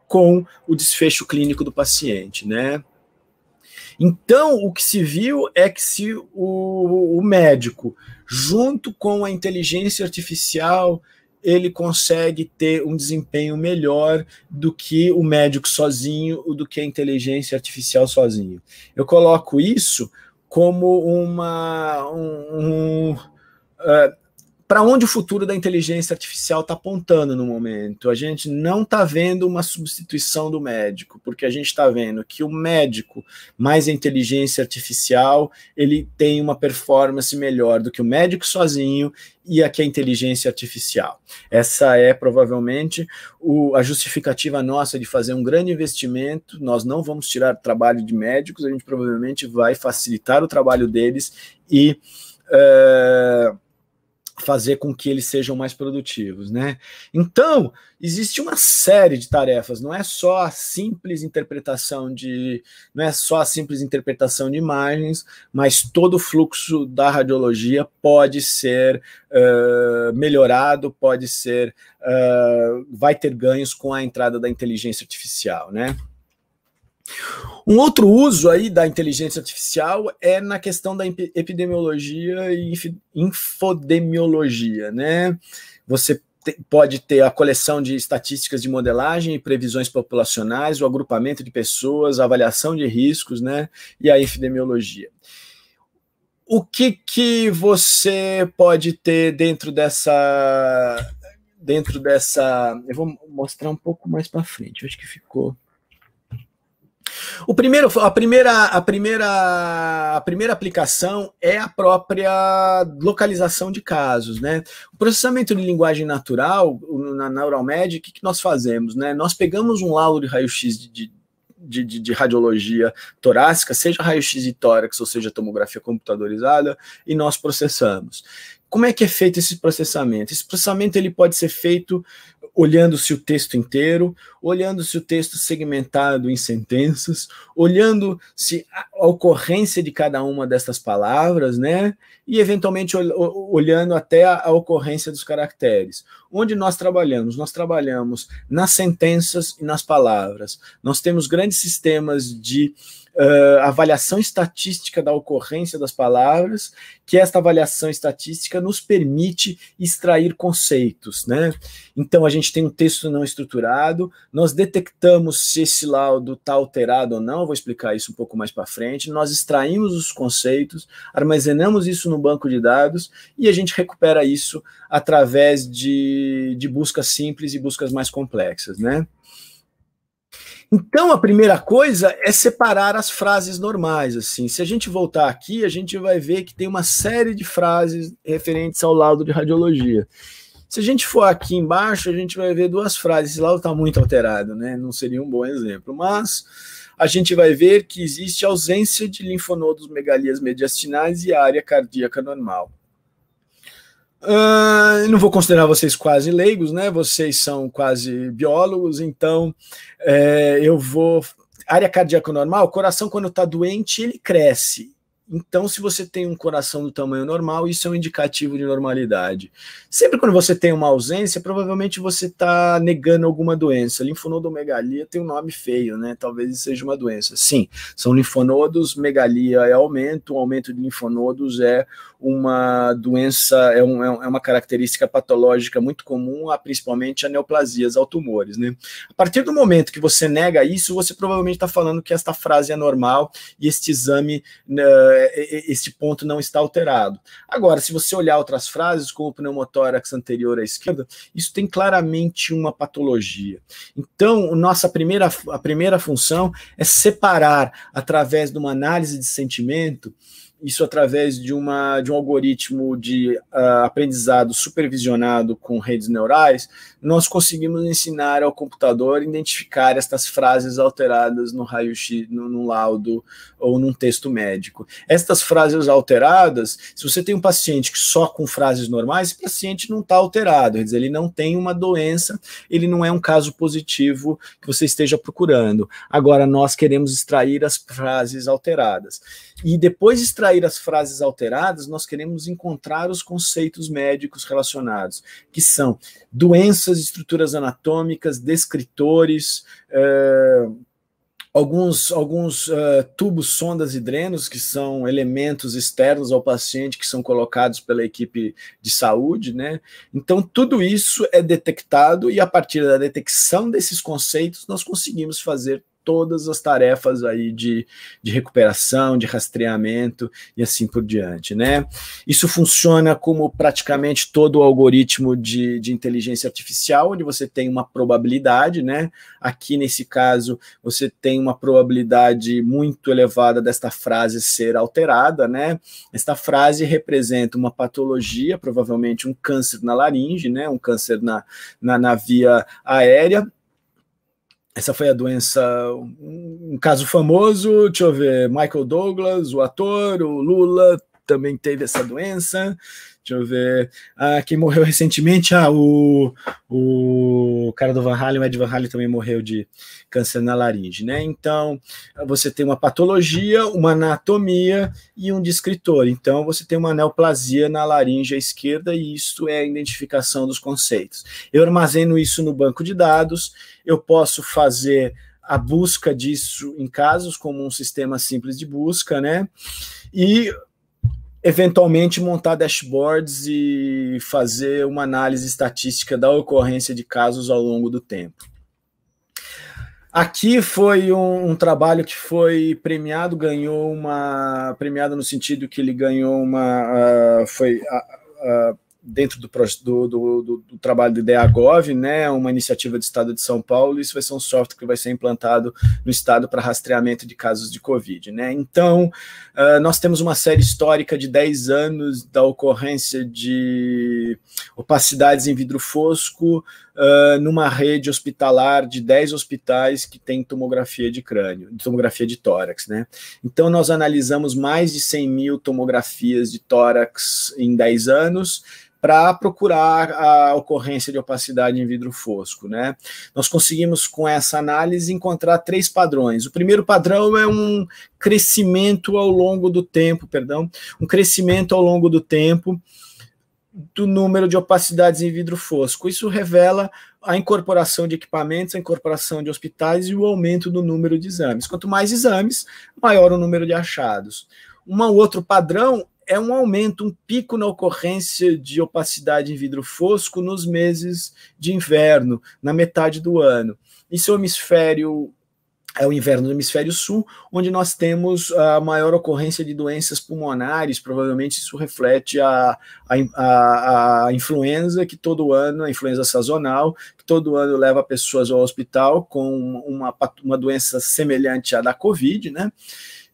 com o desfecho clínico do paciente, né? Então, o que se viu é que se o, o médico, junto com a inteligência artificial, ele consegue ter um desempenho melhor do que o médico sozinho ou do que a inteligência artificial sozinho. Eu coloco isso como uma um, um, uh, para onde o futuro da inteligência artificial está apontando no momento. A gente não está vendo uma substituição do médico, porque a gente está vendo que o médico mais a inteligência artificial ele tem uma performance melhor do que o médico sozinho e aqui a inteligência artificial. Essa é provavelmente o, a justificativa nossa de fazer um grande investimento. Nós não vamos tirar trabalho de médicos, a gente provavelmente vai facilitar o trabalho deles e uh, fazer com que eles sejam mais produtivos, né? Então, existe uma série de tarefas, não é só a simples interpretação de não é só a simples interpretação de imagens, mas todo o fluxo da radiologia pode ser uh, melhorado, pode ser uh, vai ter ganhos com a entrada da inteligência artificial, né? Um outro uso aí da inteligência artificial é na questão da epidemiologia e infodemiologia, né? Você pode ter a coleção de estatísticas de modelagem e previsões populacionais, o agrupamento de pessoas, a avaliação de riscos, né? E a epidemiologia. O que, que você pode ter dentro dessa dentro dessa, eu vou mostrar um pouco mais para frente, acho que ficou o primeiro, a primeira, a primeira, a primeira aplicação é a própria localização de casos, né? O processamento de linguagem natural na NeuroMed, o que, que nós fazemos, né? Nós pegamos um laudo de raio-x de, de de, de, de, radiologia torácica, seja raio-x de tórax, ou seja tomografia computadorizada, e nós processamos. Como é que é feito esse processamento? Esse processamento ele pode ser feito olhando-se o texto inteiro, olhando-se o texto segmentado em sentenças, olhando-se a ocorrência de cada uma dessas palavras, né? E eventualmente olhando até a, ocorrência dos caracteres. Onde nós trabalhamos? Nós trabalhamos nas sentenças e nas palavras. Nós temos grandes sistemas de uh, avaliação estatística da ocorrência das palavras, que esta avaliação estatística nos permite extrair conceitos. Né? Então, a gente tem um texto não estruturado, nós detectamos se esse laudo está alterado ou não, vou explicar isso um pouco mais para frente, nós extraímos os conceitos, armazenamos isso no banco de dados e a gente recupera isso através de, de buscas simples e buscas mais complexas. Né? Então a primeira coisa é separar as frases normais, assim. Se a gente voltar aqui, a gente vai ver que tem uma série de frases referentes ao laudo de radiologia. Se a gente for aqui embaixo, a gente vai ver duas frases. Esse laudo está muito alterado, né? Não seria um bom exemplo, mas a gente vai ver que existe ausência de linfonodos, megalias mediastinais e área cardíaca normal. Uh, não vou considerar vocês quase leigos, né? Vocês são quase biólogos, então é, eu vou. Área cardíaca normal, o coração, quando está doente, ele cresce. Então, se você tem um coração do tamanho normal, isso é um indicativo de normalidade. Sempre quando você tem uma ausência, provavelmente você está negando alguma doença. Linfonodomegalia tem um nome feio, né? Talvez seja uma doença. Sim, são linfonodos, megalia é aumento, o aumento de linfonodos é uma doença, é, é, um, é, uma característica patológica muito comum, a, principalmente a neoplasias ao tumores. Né? A partir do momento que você nega isso, você provavelmente está falando que esta frase é normal e este exame, uh, este ponto não está alterado. Agora, se você olhar outras frases, como o pneumotórax anterior à esquerda, isso tem claramente uma patologia. Então, nossa primeira, a primeira função é separar, através de uma análise de sentimento, isso através de, uma, de um algoritmo de uh, aprendizado supervisionado com redes neurais, nós conseguimos ensinar ao computador a identificar estas frases alteradas no raio-x, no, no, laudo ou num texto médico. Estas frases alteradas, se você tem um paciente que só com frases normais, esse paciente não está alterado, quer dizer, ele não tem uma doença, ele não é um caso positivo que você esteja procurando. Agora, nós queremos extrair as frases alteradas. E depois extrair extrair as frases alteradas, nós queremos encontrar os conceitos médicos relacionados, que são doenças, estruturas anatômicas, descritores, é, alguns, alguns uh, tubos, sondas e drenos, que são elementos externos ao paciente que são colocados pela equipe de saúde, né? Então, tudo isso é detectado e a partir da detecção desses conceitos, nós conseguimos fazer todas as tarefas aí de, de recuperação, de rastreamento e assim por diante, né? Isso funciona como praticamente todo o algoritmo de, de inteligência artificial, onde você tem uma probabilidade, né? Aqui nesse caso, você tem uma probabilidade muito elevada desta frase ser alterada, né? Esta frase representa uma patologia, provavelmente um câncer na laringe, né? Um câncer na, na, na via aérea, essa foi a doença. Um caso famoso, deixa eu ver, Michael Douglas, o ator, o Lula também teve essa doença. Deixa eu ver. Ah, quem morreu recentemente? Ah, o, o cara do Van Halen, o Ed Van Halen também morreu de câncer na laringe, né? Então, você tem uma patologia, uma anatomia e um descritor. Então, você tem uma neoplasia na laringe à esquerda e isso é a identificação dos conceitos. Eu armazeno isso no banco de dados, eu posso fazer a busca disso em casos como um sistema simples de busca, né? E eventualmente montar dashboards e fazer uma análise estatística da ocorrência de casos ao longo do tempo. Aqui foi um, um, trabalho que foi premiado, ganhou uma. premiado no sentido que ele ganhou uma. Uh, foi. Uh, uh, dentro do, do, do, do, trabalho do IDEAGOV, né, uma iniciativa do Estado de São Paulo, isso vai ser um software que vai ser implantado no Estado para rastreamento de casos de Covid. Né? Então, uh, nós temos uma série histórica de 10 anos da ocorrência de opacidades em vidro fosco, ah, numa rede hospitalar de 10 hospitais que tem tomografia de crânio, tomografia de tórax, né? Então, nós analisamos mais de 100 mil tomografias de tórax em 10 anos, para procurar a ocorrência de opacidade em vidro fosco, né? Nós conseguimos com essa análise encontrar três padrões. O primeiro padrão é um crescimento ao longo do tempo, perdão, um crescimento ao longo do tempo do número de opacidades em vidro fosco. Isso revela a incorporação de equipamentos, a incorporação de hospitais e o aumento do número de exames. Quanto mais exames, maior o número de achados. Um outro padrão é um aumento, um pico na ocorrência de opacidade em vidro fosco nos meses de inverno, na metade do ano. Isso é o hemisfério é o inverno do hemisfério sul, onde nós temos a maior ocorrência de doenças pulmonares, provavelmente isso reflete a, a, a, a influenza que todo ano, a influenza sazonal, que todo ano leva pessoas ao hospital com uma, uma doença semelhante à da Covid, né?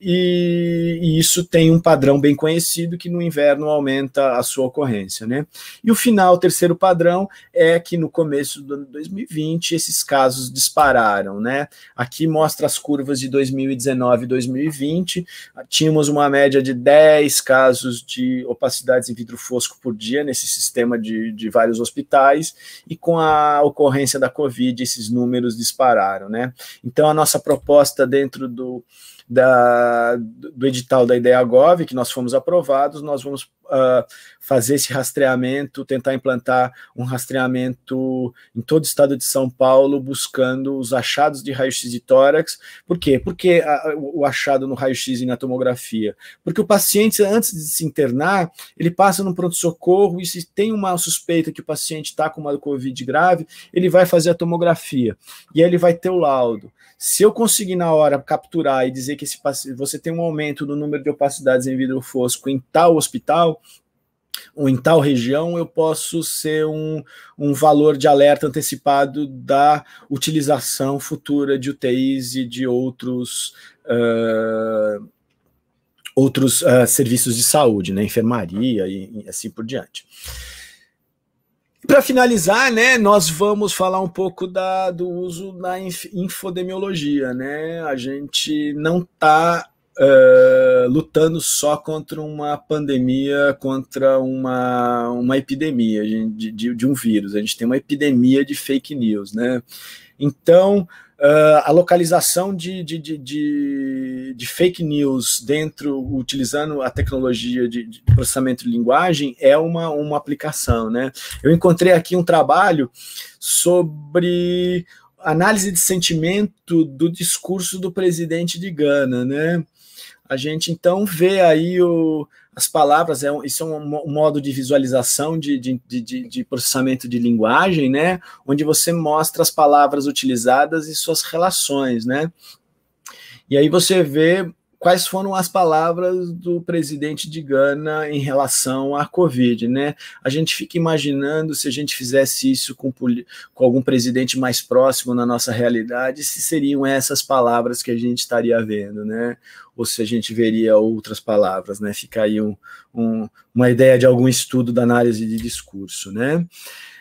e, e, isso tem um padrão bem conhecido que no inverno aumenta a sua ocorrência, né? E o final, o terceiro padrão, é que no começo do ano 2020 esses casos dispararam, né? Aqui mostra as curvas de 2019 e 2020, tínhamos uma média de 10 casos de opacidades em vidro fosco por dia nesse sistema de, de vários hospitais, e com a ocorrência da Covid esses números dispararam, né? Então a nossa proposta dentro do da, do edital da IDEAGOV, que nós fomos aprovados, nós vamos uh, fazer esse rastreamento, tentar implantar um rastreamento em todo o estado de São Paulo, buscando os achados de raio-x de tórax. Por quê? Porque a, o achado no raio-x e na tomografia? Porque o paciente, antes de se internar, ele passa no pronto-socorro e se tem uma suspeita que o paciente está com uma COVID grave, ele vai fazer a tomografia e aí ele vai ter o laudo. Se eu conseguir na hora capturar e dizer que esse, você tem um aumento do número de opacidades em vidro fosco em tal hospital, ou em tal região, eu posso ser um, um valor de alerta antecipado da utilização futura de UTIs e de outros. Uh, outros uh, serviços de saúde, né, enfermaria e, e assim por diante. Para finalizar, né, nós vamos falar um pouco da, do uso da infodemiologia, né? A gente não está uh, lutando só contra uma pandemia, contra uma, uma epidemia de, de, de um vírus. A gente tem uma epidemia de fake news, né? Então, Uh, a localização de, de, de, de, fake news dentro, utilizando a tecnologia de, processamento de linguagem, é uma, uma aplicação. Né? Eu encontrei aqui um trabalho sobre análise de sentimento do discurso do presidente de Gana. Né? a gente então vê aí o, as palavras, é isso é um, um modo de visualização de, de, de, de, processamento de linguagem, né? Onde você mostra as palavras utilizadas e suas relações, né? E aí você vê quais foram as palavras do presidente de Gana em relação à Covid, né? A gente fica imaginando se a gente fizesse isso com, com algum presidente mais próximo na nossa realidade, se seriam essas palavras que a gente estaria vendo, né? Ou se a gente veria outras palavras, né? Fica aí um, um, uma ideia de algum estudo da análise de discurso, né?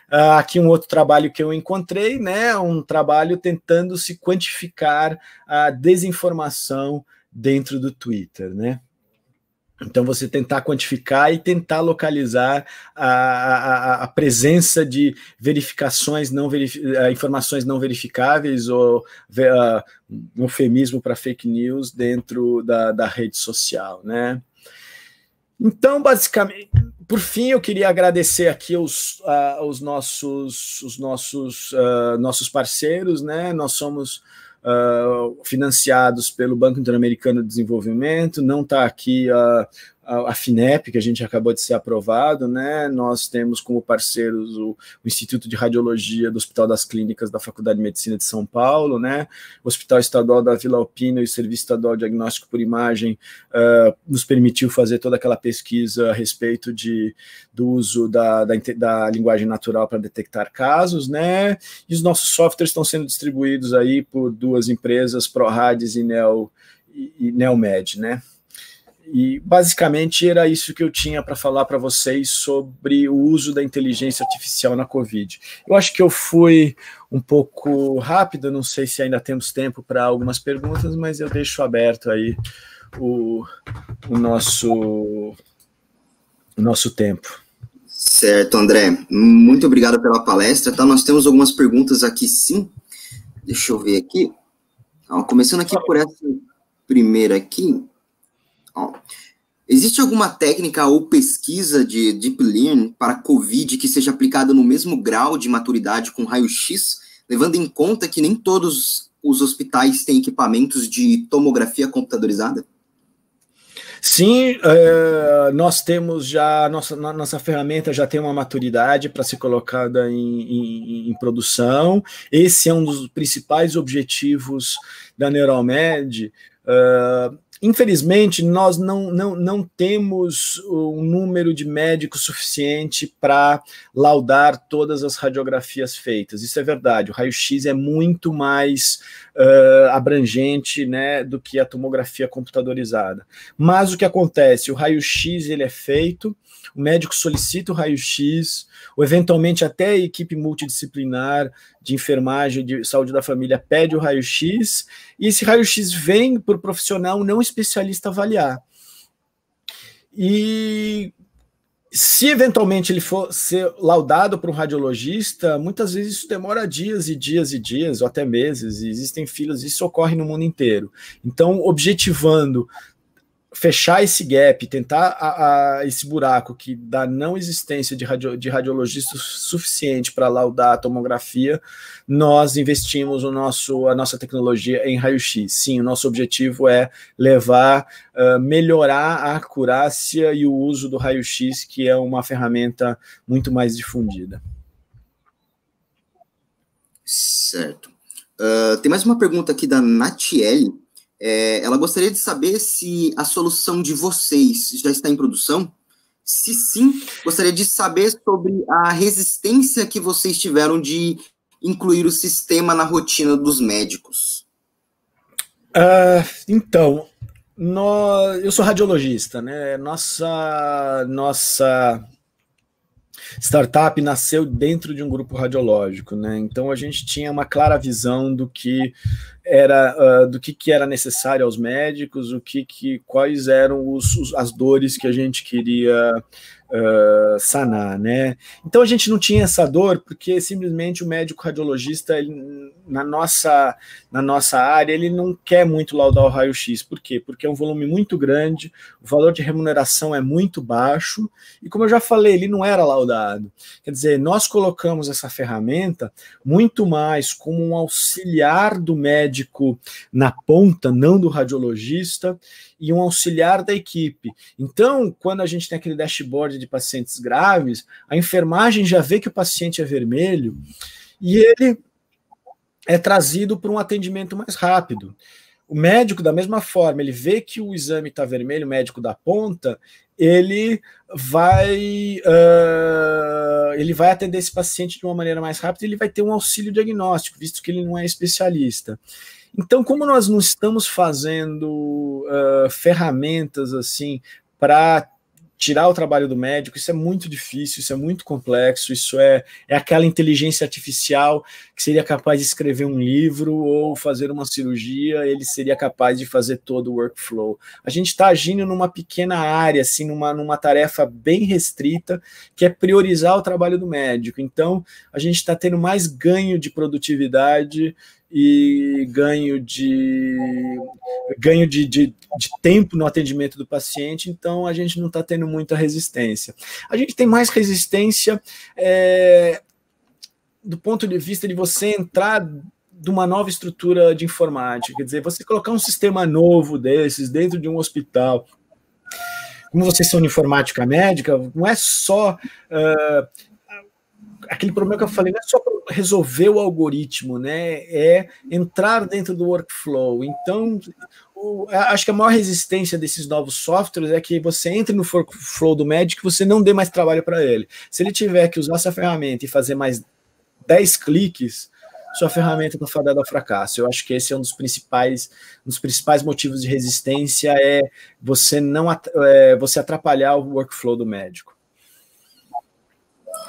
Ah, aqui um outro trabalho que eu encontrei, né? Um trabalho tentando se quantificar a desinformação dentro do Twitter, né? Então, você tentar quantificar e tentar localizar a, a, a presença de verificações, não verifi eh, informações não verificáveis ou uh, um eufemismo para fake news dentro da, da rede social, né? Então, basicamente, por fim, eu queria agradecer aqui os, uh, os nossos, os nossos, uh, nossos parceiros, né? Nós somos ah, financiados pelo Banco Interamericano de Desenvolvimento, não está aqui uh, a, FINEP, que a gente acabou de ser aprovado, né? Nós temos como parceiros o, o, Instituto de Radiologia do Hospital das Clínicas da Faculdade de Medicina de São Paulo, né? O Hospital Estadual da Vila Alpina e o Serviço Estadual de Diagnóstico por Imagem uh, nos permitiu fazer toda aquela pesquisa a respeito de, do uso da, da, da linguagem natural para detectar casos, né? E os nossos softwares estão sendo distribuídos aí por duas empresas, ProRades e Neo e, e Neomed, né? E basicamente era isso que eu tinha para falar para vocês sobre o uso da inteligência artificial na Covid. Eu acho que eu fui um pouco rápido, não sei se ainda temos tempo para algumas perguntas, mas eu deixo aberto aí o, o nosso, o nosso tempo. Certo, André. Muito obrigado pela palestra. Tá? Nós temos algumas perguntas aqui, sim. Deixa eu ver aqui. começando aqui por essa primeira aqui. Existe alguma técnica ou pesquisa de Deep Learning para COVID que seja aplicada no mesmo grau de maturidade com raio-x, levando em conta que nem todos os hospitais têm equipamentos de tomografia computadorizada? Sim, é, nós temos já, nossa, nossa ferramenta já tem uma maturidade para ser colocada em, em, em, produção. Esse é um dos principais objetivos da Neuralmed. Uh, é, infelizmente, nós não, não, não temos um número de médicos suficiente para laudar todas as radiografias feitas. Isso é verdade. O raio-x é muito mais uh, abrangente né, do que a tomografia computadorizada. Mas o que acontece? O raio-x ele é feito, o médico solicita o raio-x, ou eventualmente até a equipe multidisciplinar de enfermagem, de saúde da família, pede o raio-x, e esse raio-x vem para o profissional não especialista avaliar. E se eventualmente ele for ser laudado por um radiologista, muitas vezes isso demora dias e dias e dias, ou até meses, e existem filas, isso ocorre no mundo inteiro. Então, objetivando fechar esse gap, tentar a, a, esse buraco que da não existência de, radio, de radiologistas suficiente para laudar a tomografia, nós investimos o nosso, a nossa tecnologia em raio-x. Sim, o nosso objetivo é levar, uh, melhorar a acurácia e o uso do raio-x, que é uma ferramenta muito mais difundida. Certo. Uh, tem mais uma pergunta aqui da Natiele é, ela gostaria de saber se a solução de vocês já está em produção. Se sim, gostaria de saber sobre a resistência que vocês tiveram de incluir o sistema na rotina dos médicos. Uh, então, nós, eu sou radiologista, né? Nossa, nossa startup nasceu dentro de um grupo radiológico, né? Então a gente tinha uma clara visão do que era uh, do que, que era necessário aos médicos, o que, que quais eram os, os as dores que a gente queria uh, sanar, né? Então a gente não tinha essa dor porque simplesmente o médico radiologista ele, na nossa na nossa área ele não quer muito laudar o raio-x, por quê? Porque é um volume muito grande, o valor de remuneração é muito baixo e como eu já falei ele não era laudado. Quer dizer, nós colocamos essa ferramenta muito mais como um auxiliar do médico médico na ponta, não do radiologista, e um auxiliar da equipe. Então, quando a gente tem aquele dashboard de pacientes graves, a enfermagem já vê que o paciente é vermelho e ele é trazido para um atendimento mais rápido. O médico, da mesma forma, ele vê que o exame está vermelho, o médico da ponta, ele vai uh, ele vai atender esse paciente de uma maneira mais rápida e ele vai ter um auxílio diagnóstico, visto que ele não é especialista. Então, como nós não estamos fazendo uh, ferramentas assim para tirar o trabalho do médico, isso é muito difícil, isso é muito complexo, isso é, é aquela inteligência artificial que seria capaz de escrever um livro ou fazer uma cirurgia, ele seria capaz de fazer todo o workflow. A gente está agindo numa pequena área, assim, numa, numa tarefa bem restrita, que é priorizar o trabalho do médico. Então, a gente está tendo mais ganho de produtividade e ganho de ganho de, de, de, tempo no atendimento do paciente, então a gente não está tendo muita resistência. A gente tem mais resistência é, do ponto de vista de você entrar de uma nova estrutura de informática, quer dizer, você colocar um sistema novo desses dentro de um hospital. Como vocês são de informática médica, não é só uh, aquele problema que eu falei, não é só resolver o algoritmo, né? É entrar dentro do workflow. Então, o, acho que a maior resistência desses novos softwares é que você entre no workflow do médico e você não dê mais trabalho para ele. Se ele tiver que usar essa ferramenta e fazer mais 10 cliques, sua ferramenta está fadada ao fracasso. Eu acho que esse é um dos principais, um dos principais motivos de resistência é você não é, você atrapalhar o workflow do médico.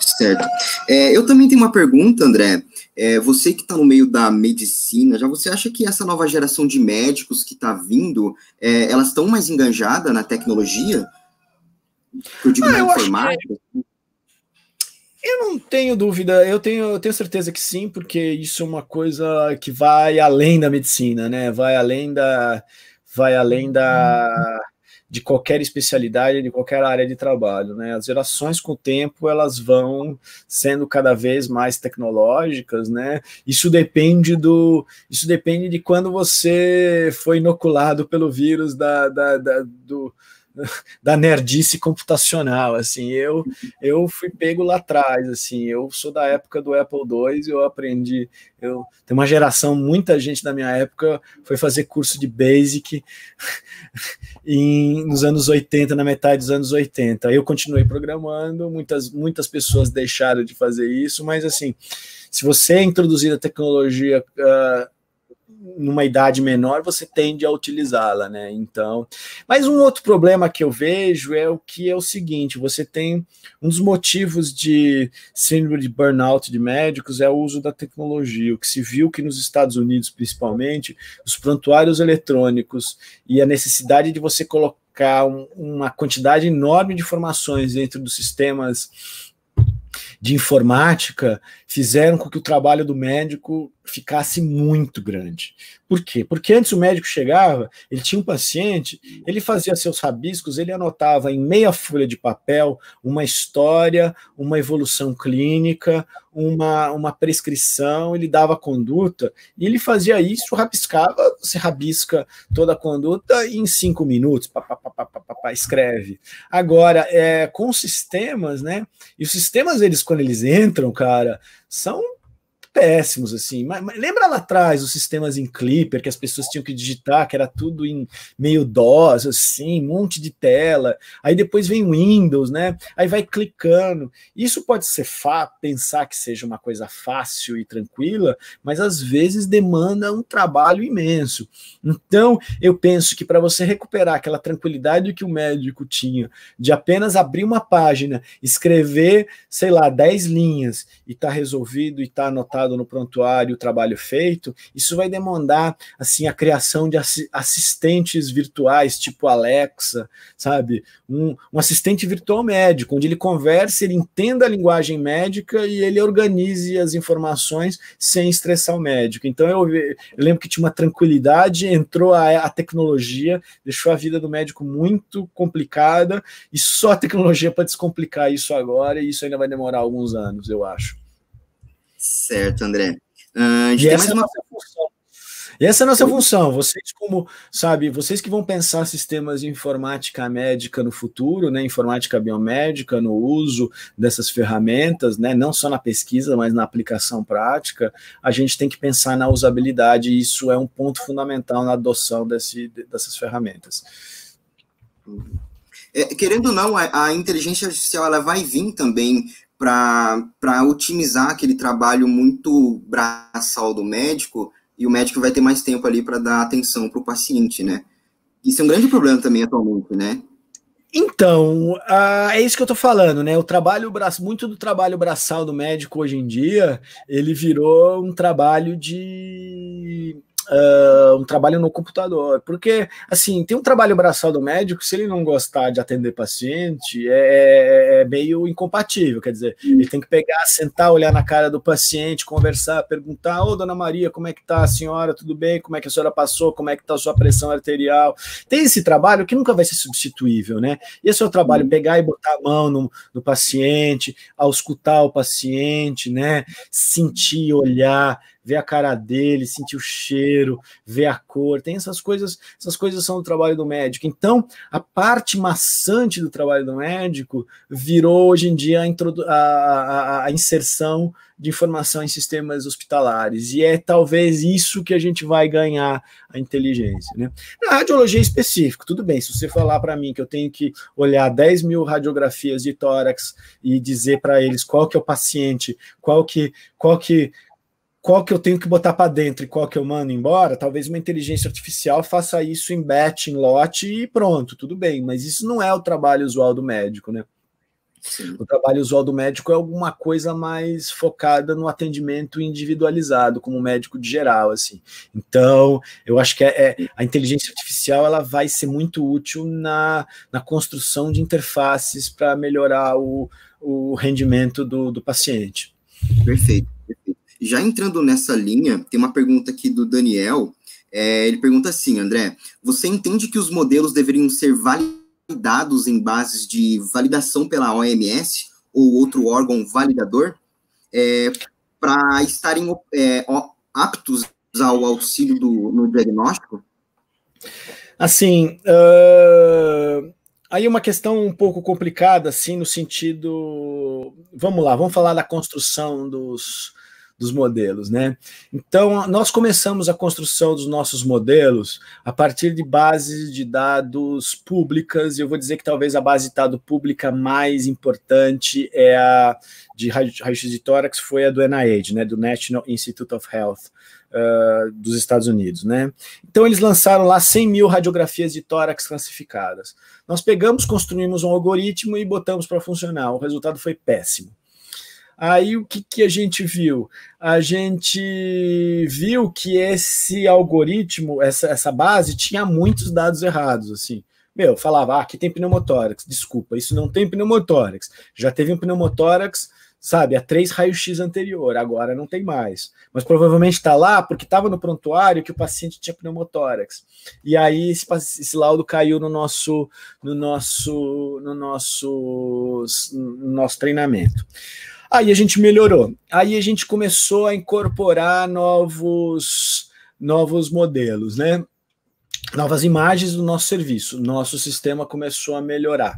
Certo. É, eu também tenho uma pergunta, André. É, você que está no meio da medicina, já você acha que essa nova geração de médicos que está vindo, é, elas estão mais enganjadas na tecnologia? Ah, eu digo ah, na eu informática? Assim? Eu não tenho dúvida, eu tenho, eu tenho certeza que sim, porque isso é uma coisa que vai além da medicina, né? Vai além da. Vai além da de qualquer especialidade, de qualquer área de trabalho. Né? As gerações com o tempo elas vão sendo cada vez mais tecnológicas, né? Isso depende do, isso depende de quando você foi inoculado pelo vírus da, da, da do, (laughs) da nerdice computacional, assim, eu eu fui pego lá atrás, assim, eu sou da época do Apple II, eu aprendi, eu tem uma geração, muita gente da minha época foi fazer curso de Basic (laughs) em, nos anos 80, na metade dos anos 80. Eu continuei programando, muitas muitas pessoas deixaram de fazer isso, mas assim, se você introduzir a tecnologia uh, numa idade menor, você tende a utilizá-la, né? Então, mas um outro problema que eu vejo é o que é o seguinte: você tem um dos motivos de síndrome de burnout de médicos é o uso da tecnologia. O que se viu que nos Estados Unidos, principalmente, os prontuários eletrônicos e a necessidade de você colocar um, uma quantidade enorme de informações dentro dos sistemas de informática fizeram com que o trabalho do médico ficasse muito grande. Por quê? Porque antes o médico chegava, ele tinha um paciente, ele fazia seus rabiscos, ele anotava em meia folha de papel uma história, uma evolução clínica, uma, uma prescrição, ele dava conduta, e ele fazia isso, rabiscava, você rabisca toda a conduta em cinco minutos, pá, pá, pá, pá, escreve. Agora, é, com sistemas, né? E os sistemas, eles, quando eles entram, cara, são péssimos, assim. Mas, mas, lembra lá atrás os sistemas em Clipper, que as pessoas tinham que digitar, que era tudo em meio DOS, assim, um monte de tela. Aí depois vem Windows, né? Aí vai clicando. Isso pode ser fácil, pensar que seja uma coisa fácil e tranquila, mas às vezes demanda um trabalho imenso. Então, eu penso que para você recuperar aquela tranquilidade que o médico tinha de apenas abrir uma página, escrever, sei lá, 10 linhas e tá resolvido e tá anotado registrado no prontuário o trabalho feito, isso vai demandar assim a criação de assistentes virtuais, tipo Alexa, sabe? Um, um assistente virtual médico, onde ele converse, ele entenda a linguagem médica e ele organize as informações sem estressar o médico. Então eu, eu lembro que tinha uma tranquilidade, entrou a, a tecnologia, deixou a vida do médico muito complicada e só a tecnologia para descomplicar isso agora, e isso ainda vai demorar alguns anos, eu acho. Certo, André. Uh, e essa é uma... nossa função. E essa é a nossa função. Vocês, como, sabe, vocês que vão pensar sistemas de informática médica no futuro, né? Informática biomédica, no uso dessas ferramentas, né? Não só na pesquisa, mas na aplicação prática, a gente tem que pensar na usabilidade, e isso é um ponto fundamental na adoção desse, dessas ferramentas. É, querendo ou não, a, a inteligência artificial ela vai vir também para otimizar aquele trabalho muito braçal do médico e o médico vai ter mais tempo ali para dar atenção para o paciente, né? Isso é um grande problema também atualmente, né? Então, uh, é isso que eu tô falando, né? O trabalho, muito do trabalho braçal do médico hoje em dia, ele virou um trabalho de uh, um trabalho no computador. Porque, assim, tem um trabalho braçal do médico, se ele não gostar de atender paciente, é, é, é meio incompatível. Quer dizer, hum. ele tem que pegar, sentar, olhar na cara do paciente, conversar, perguntar: Ô, oh, dona Maria, como é que tá a senhora? Tudo bem? Como é que a senhora passou? Como é que tá a sua pressão arterial? Tem esse trabalho que nunca vai ser substituível, né? e Esse é o trabalho, hum. pegar e botar a mão no, no paciente, auscultar o paciente, né? Sentir, olhar ver a cara dele, sentir o cheiro, ver a cor. Tem essas coisas, essas coisas são do trabalho do médico. Então, a parte maçante do trabalho do médico virou hoje em dia a, a, a inserção de informação em sistemas hospitalares. E é talvez isso que a gente vai ganhar a inteligência. Né? Na radiologia específica, tudo bem, se você falar para mim que eu tenho que olhar 10 mil radiografias de tórax e dizer para eles qual que é o paciente, qual que, qual que qual que eu tenho que botar para dentro e qual que eu mando embora, talvez uma inteligência artificial faça isso em batch, em lote e pronto, tudo bem. Mas isso não é o trabalho usual do médico, né? Sim. O trabalho usual do médico é alguma coisa mais focada no atendimento individualizado, como médico de geral, assim. Então, eu acho que é, é, a inteligência artificial ela vai ser muito útil na, na construção de interfaces para melhorar o, o rendimento do, do paciente. Perfeito. Já entrando nessa linha, tem uma pergunta aqui do Daniel. É, ele pergunta assim, André: você entende que os modelos deveriam ser validados em bases de validação pela OMS ou outro órgão validador é, para estarem é, aptos ao auxílio do, no diagnóstico? Assim, uh, aí é uma questão um pouco complicada, assim, no sentido. Vamos lá, vamos falar da construção dos, dos modelos, né? Então, nós começamos a construção dos nossos modelos a partir de bases de dados públicas, e eu vou dizer que talvez a base de dados pública mais importante é a de raio-x de tórax, foi a do NIH, né, do National Institute of Health, Uh, dos Estados Unidos, né? Então eles lançaram lá 100 mil radiografias de tórax classificadas. Nós pegamos, construímos um algoritmo e botamos para funcionar. O resultado foi péssimo. Aí o que, que a gente viu? A gente viu que esse algoritmo, essa, essa base, tinha muitos dados errados, assim. Meu, falava, ah, aqui tem pneumotórax, desculpa, isso não tem pneumotórax. Já teve um pneumotórax, sabe, a três raios-x anterior, agora não tem mais. Mas provavelmente está lá porque estava no prontuário que o paciente tinha pneumotórax. E aí esse, esse laudo caiu no nosso, no nosso, no nosso, no nosso treinamento. Aí a gente melhorou. Aí a gente começou a incorporar novos, novos modelos, né? Novas imagens do nosso serviço. Nosso sistema começou a melhorar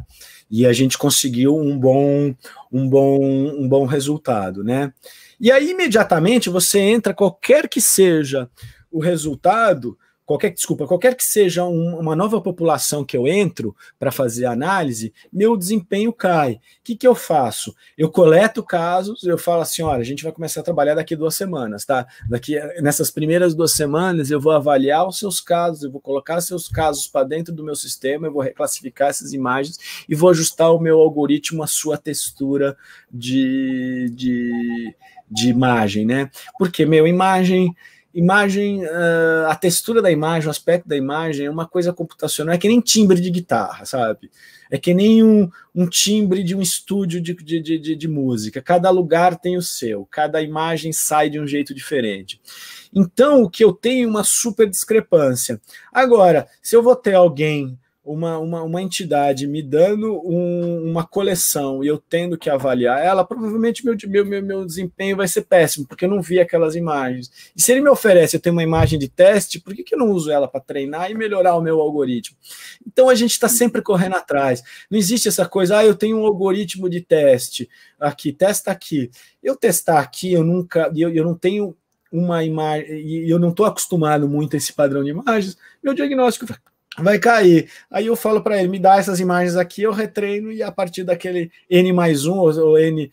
e a gente conseguiu um bom, um bom, um bom resultado, né? E aí imediatamente você entra qualquer que seja o resultado, qualquer desculpa, qualquer que seja um, uma nova população que eu entro para fazer análise, meu desempenho cai. O que, que eu faço? Eu coleto casos, eu falo assim, olha, a gente vai começar a trabalhar daqui duas semanas, tá? Daqui nessas primeiras duas semanas eu vou avaliar os seus casos, eu vou colocar seus casos para dentro do meu sistema, eu vou reclassificar essas imagens e vou ajustar o meu algoritmo à sua textura de, de, de imagem, né? Porque meu imagem imagem, ah, a textura da imagem, o aspecto da imagem é uma coisa computacional, é que nem timbre de guitarra, sabe? É que nem um, um timbre de um estúdio de, de, de, de, música. Cada lugar tem o seu, cada imagem sai de um jeito diferente. Então, o que eu tenho é uma super discrepância. Agora, se eu vou ter alguém uma, uma, uma entidade me dando um, uma coleção e eu tendo que avaliar ela, provavelmente meu, meu, meu, meu desempenho vai ser péssimo, porque eu não vi aquelas imagens. E se ele me oferece, eu tenho uma imagem de teste, por que, que eu não uso ela para treinar e melhorar o meu algoritmo? Então a gente está sempre correndo atrás. Não existe essa coisa, ah, eu tenho um algoritmo de teste aqui, testa aqui. Eu testar aqui, eu nunca, eu, eu não tenho uma imagem, e eu não estou acostumado muito a esse padrão de imagens, meu diagnóstico vai cair. Aí eu falo para ele, me dá essas imagens aqui, eu retreino e a partir daquele N mais um ou N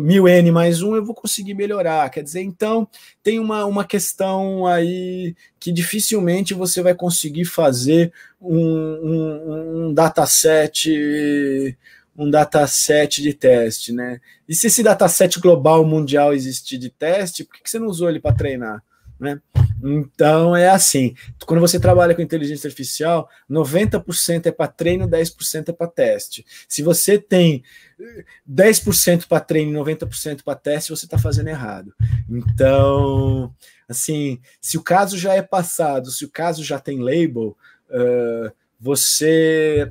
mil uh, N mais um, eu vou conseguir melhorar. Quer dizer, então tem uma, uma questão aí que dificilmente você vai conseguir fazer um, um, um dataset um dataset de teste, né? E se esse dataset global mundial existir de teste, por que, que você não usou ele para treinar? Né? Então é assim: quando você trabalha com inteligência artificial, 90% é para treino, 10% é para teste. Se você tem 10% eh, para treino e 90% para teste, você está fazendo errado. Então, assim, se o caso já é passado, se o caso já tem label, uh, você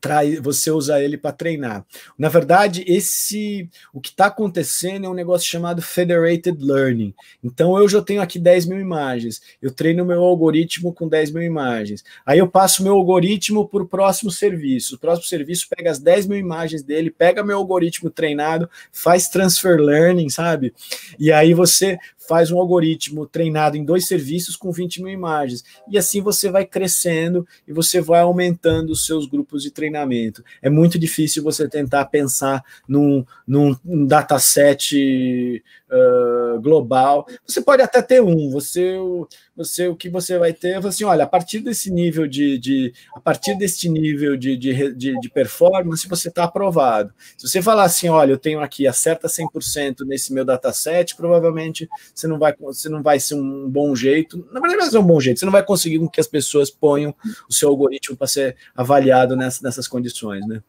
trai, você usa ele para treinar. Na verdade, esse o que está acontecendo é um negócio chamado Federated Learning. Então eu já tenho aqui 10 mil imagens, eu treino meu algoritmo com 10 mil imagens. Aí eu passo meu algoritmo para o próximo serviço. O próximo serviço pega as 10 mil imagens dele, pega meu algoritmo treinado, faz transfer learning, sabe? E aí você faz um algoritmo treinado em dois serviços com 20 mil imagens. E assim você vai crescendo e você vai aumentando os seus grupos de treinamento. É muito difícil você tentar pensar num, num, num dataset uh, global. Você pode até ter um, você o, você o que você vai ter é assim, olha, a partir desse nível de, de a partir deste nível de, de, de, de performance, você está aprovado. Se você falar assim, olha, eu tenho aqui acerta 100% nesse meu dataset, provavelmente você não vai você não vai ser um bom jeito. Na verdade, vai ser um bom jeito. Você não vai conseguir com que as pessoas ponham o seu algoritmo para ser avaliado nessas, nessas condições, né?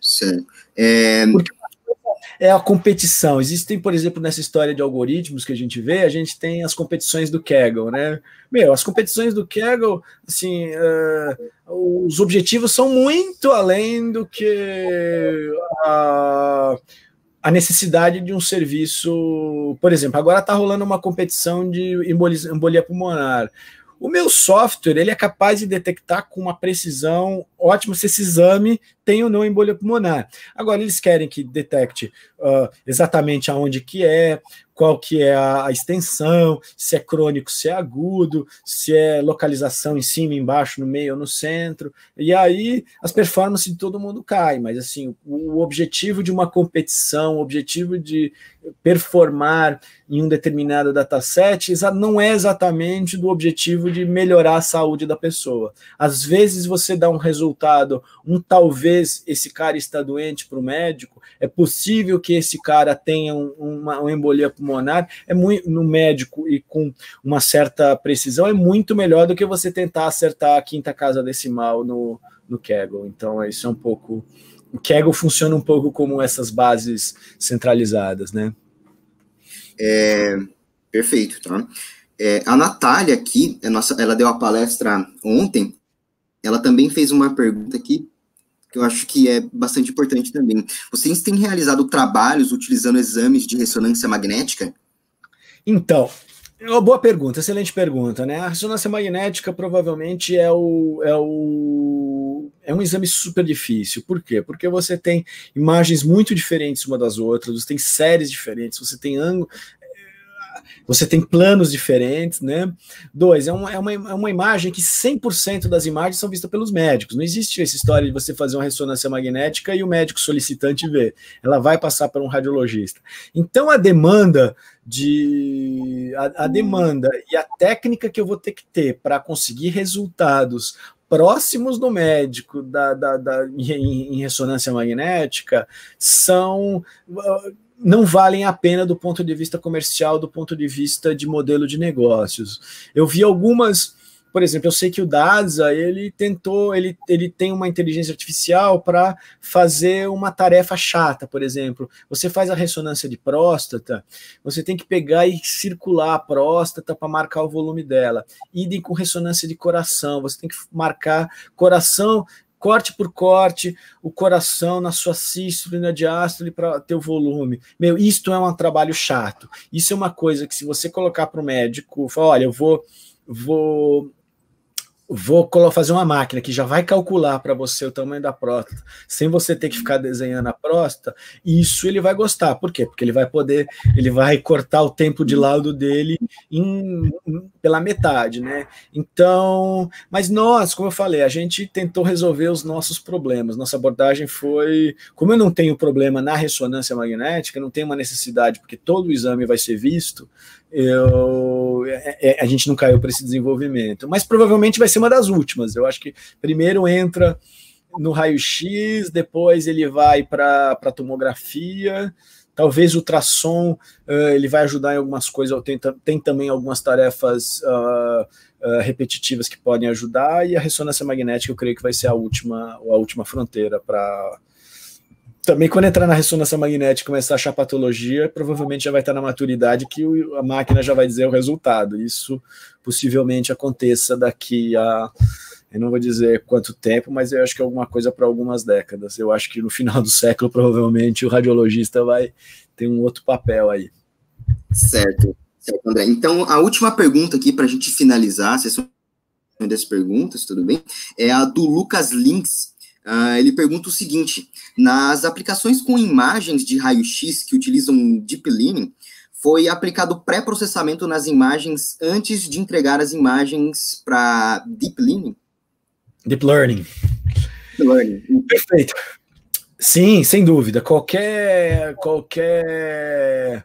Sim. É... Porque é a competição. Existem, por exemplo, nessa história de algoritmos que a gente vê, a gente tem as competições do Kaggle, né? Meu, as competições do Kaggle, assim, uh, os objetivos são muito além do que a, a necessidade de um serviço. Por exemplo, agora está rolando uma competição de embolia, pulmonar. O meu software ele é capaz de detectar com uma precisão ótima se esse exame tem ou não embolia pulmonar. Agora, eles querem que detecte uh, exatamente aonde que é, qual que é a, a, extensão, se é crônico, se é agudo, se é localização em cima, embaixo, no meio ou no centro. E aí as performances de todo mundo caem, mas assim, o, o objetivo de uma competição, o objetivo de performar em um determinado dataset não é exatamente do objetivo de melhorar a saúde da pessoa. Às vezes você dá um resultado, um talvez talvez esse cara está doente para o médico, é possível que esse cara tenha um, uma, uma, embolia pulmonar, é muito no médico e com uma certa precisão é muito melhor do que você tentar acertar a quinta casa decimal no, no Kegel. Então, é, isso é um pouco. O Kegel funciona um pouco como essas bases centralizadas, né? É, perfeito, tá? É, a Natália aqui, a é nossa, ela deu a palestra ontem, ela também fez uma pergunta aqui que eu acho que é bastante importante também. Vocês têm realizado trabalhos utilizando exames de ressonância magnética? Então, é uma boa pergunta, excelente pergunta, né? A ressonância magnética provavelmente é o, é o é um exame super difícil. Por quê? Porque você tem imagens muito diferentes uma das outras, você tem séries diferentes, você tem ângulo, você tem planos diferentes, né? Dois, é, uma é, uma, é uma imagem que 100% das imagens são vistas pelos médicos. Não existe essa história de você fazer uma ressonância magnética e o médico solicitante ver. Ela vai passar para um radiologista. Então a demanda de a, a demanda e a técnica que eu vou ter que ter para conseguir resultados próximos do médico da, da, da em, em, ressonância magnética são ah, não valem a pena do ponto de vista comercial, do ponto de vista de modelo de negócios. Eu vi algumas, por exemplo, eu sei que o Dasa ele tentou, ele, ele tem uma inteligência artificial para fazer uma tarefa chata, por exemplo. Você faz a ressonância de próstata, você tem que pegar e circular a próstata para marcar o volume dela. Idem com ressonância de coração, você tem que marcar coração corte por corte, o coração na sua sístole, na diástole para ter o volume. Meu, isto é um trabalho chato. Isso é uma coisa que se você colocar para o médico, falar, olha, eu vou vou vou fazer uma máquina que já vai calcular para você o tamanho da próstata, sem você ter que ficar desenhando a próstata, isso ele vai gostar. Por quê? Porque ele vai poder, ele vai cortar o tempo de laudo dele em, em, pela metade, né? Então, mas nós, como eu falei, a gente tentou resolver os nossos problemas. Nossa abordagem foi, como eu não tenho problema na ressonância magnética, não tenho uma necessidade, porque todo o exame vai ser visto, eu, a, é, é, a gente não caiu para esse desenvolvimento. Mas provavelmente vai ser uma das últimas. Eu acho que primeiro entra no raio-x, depois ele vai para a tomografia, talvez ultrassom uh, ele vai ajudar em algumas coisas, tem, tem também algumas tarefas uh, uh, repetitivas que podem ajudar, e a ressonância magnética eu creio que vai ser a última, a última fronteira para também quando entrar na ressonância magnética e começar a achar patologia, provavelmente já vai estar na maturidade que a máquina já vai dizer o resultado. Isso possivelmente aconteça daqui a eu não vou dizer quanto tempo, mas eu acho que é alguma coisa para algumas décadas. Eu acho que no final do século, provavelmente, o radiologista vai ter um outro papel aí. Certo, certo André. Então, a última pergunta aqui para a gente finalizar, a sessão das perguntas, tudo bem? É a do Lucas Links, Uh, ele pergunta o seguinte: nas aplicações com imagens de raio-x que utilizam deep learning, foi aplicado pré-processamento nas imagens antes de entregar as imagens para deep learning? Deep learning. Deep learning. Perfeito. Sim, sem dúvida. Qualquer qualquer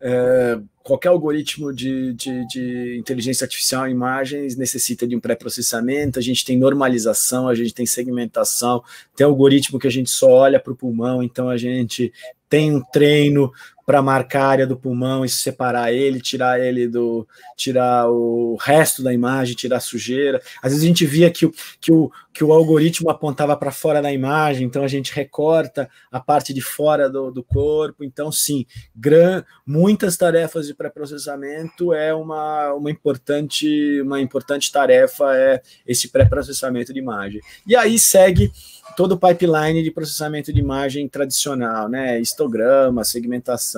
é qualquer algoritmo de, de, de, inteligência artificial, imagens, necessita de um pré-processamento, a gente tem normalização, a gente tem segmentação, tem algoritmo que a gente só olha para o pulmão, então a gente tem um treino para marcar a área do pulmão e separar ele, tirar ele do. tirar o resto da imagem, tirar a sujeira. Às vezes a gente via que o, que o, que o algoritmo apontava para fora da imagem, então a gente recorta a parte de fora do, do corpo. Então, sim, gran, muitas tarefas de pré-processamento é uma, uma, importante, uma importante tarefa, é esse pré-processamento de imagem. E aí segue todo o pipeline de processamento de imagem tradicional, né? Histograma, segmentação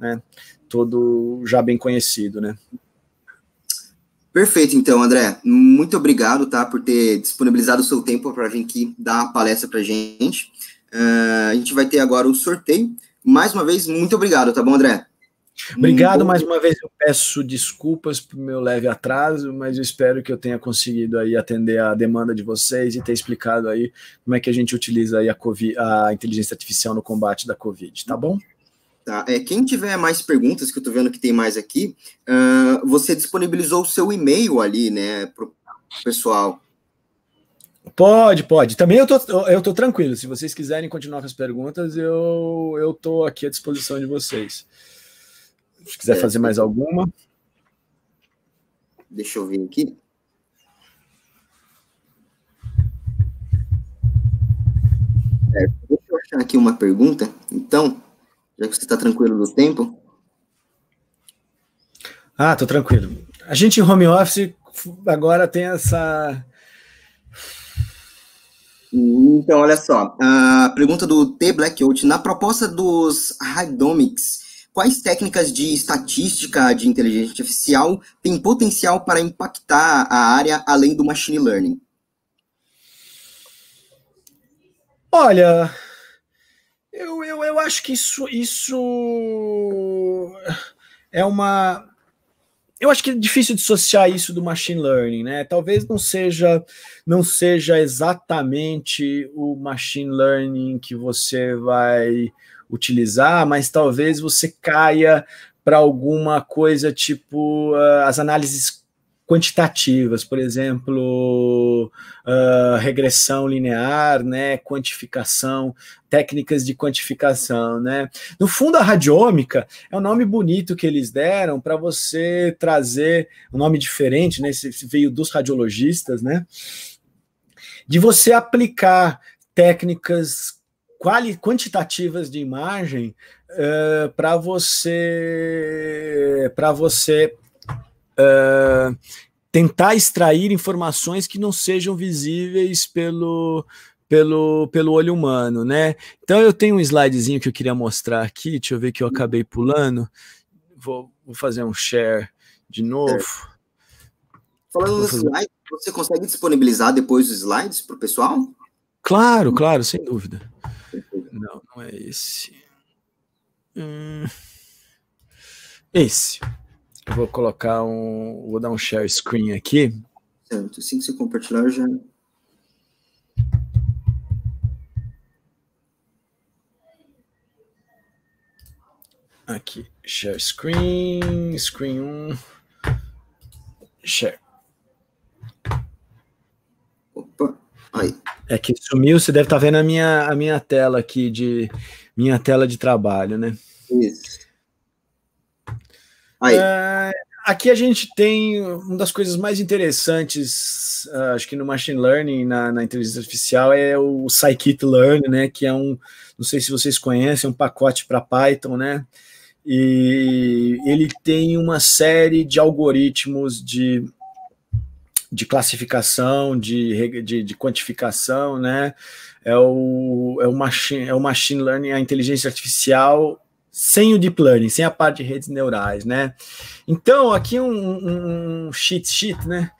né? Todo já bem conhecido, né? Perfeito, então, André. Muito obrigado, tá, por ter disponibilizado o seu tempo para vir aqui dar a palestra para gente. Uh, a gente vai ter agora o sorteio. Mais uma vez, muito obrigado, tá bom, André? Obrigado mais uma vez. Eu peço desculpas pelo meu leve atraso, mas eu espero que eu tenha conseguido aí atender a demanda de vocês e ter explicado aí como é que a gente utiliza aí a, COVID, a inteligência artificial no combate da Covid, tá bom? Tá? É, quem tiver mais perguntas, que eu estou vendo que tem mais aqui, uh, você disponibilizou o seu e-mail ali, né, para o pessoal. Pode, pode. Também eu tô, eu tô tranquilo. Se vocês quiserem continuar com as perguntas, eu, eu tô aqui à disposição de vocês. Se quiser é, fazer mais alguma. Deixa eu ver aqui. É, deixa eu achar aqui uma pergunta. Então, já que você está tranquilo do tempo? Ah, estou tranquilo. A gente em home office agora tem essa. Então, olha só. A pergunta do T. Blackout. Na proposta dos Hidomics. quais técnicas de estatística de inteligência artificial têm potencial para impactar a área além do machine learning? Olha, eu, eu, eu acho que isso, isso é uma. Eu acho que é difícil dissociar isso do machine learning, né? Talvez não seja, não seja exatamente o machine learning que você vai utilizar, mas talvez você caia para alguma coisa tipo uh, as análises quantitativas, por exemplo, uh, regressão linear, né, quantificação, técnicas de quantificação, né. No fundo, a radiômica é um nome bonito que eles deram para você trazer um nome diferente, né, esse veio dos radiologistas, né, de você aplicar técnicas quali quantitativas de imagem uh, ah, para você para você ah, tentar extrair informações que não sejam visíveis pelo, pelo, pelo olho humano, né? Então eu tenho um slidezinho que eu queria mostrar aqui, deixa eu ver que eu acabei pulando. Vou, vou fazer um share de novo. É. Falando no slide, você consegue disponibilizar depois os slides para o pessoal? Claro, claro, sem dúvida. Não, não é esse. Hum, esse. Eu vou colocar um. Vou dar um share screen aqui. Certo, assim que você compartilhar, já. Aqui, share screen, screen 1, share. Opa, aí. É que sumiu, você deve estar tá vendo a minha, a minha tela aqui de minha tela de trabalho, né? Isso. Aí. É, aqui a gente tem uma das coisas mais interessantes, uh, acho que no machine learning, na, na, inteligência artificial, é o scikit learn, né? Que é um, não sei se vocês conhecem, é um pacote para Python, né? E ele tem uma série de algoritmos de de classificação, de, de, de, quantificação, né? É o, é, o machine, é o machine learning, a inteligência artificial sem o deep learning, sem a parte de redes neurais, né? Então, aqui um, um, um cheat sheet, né?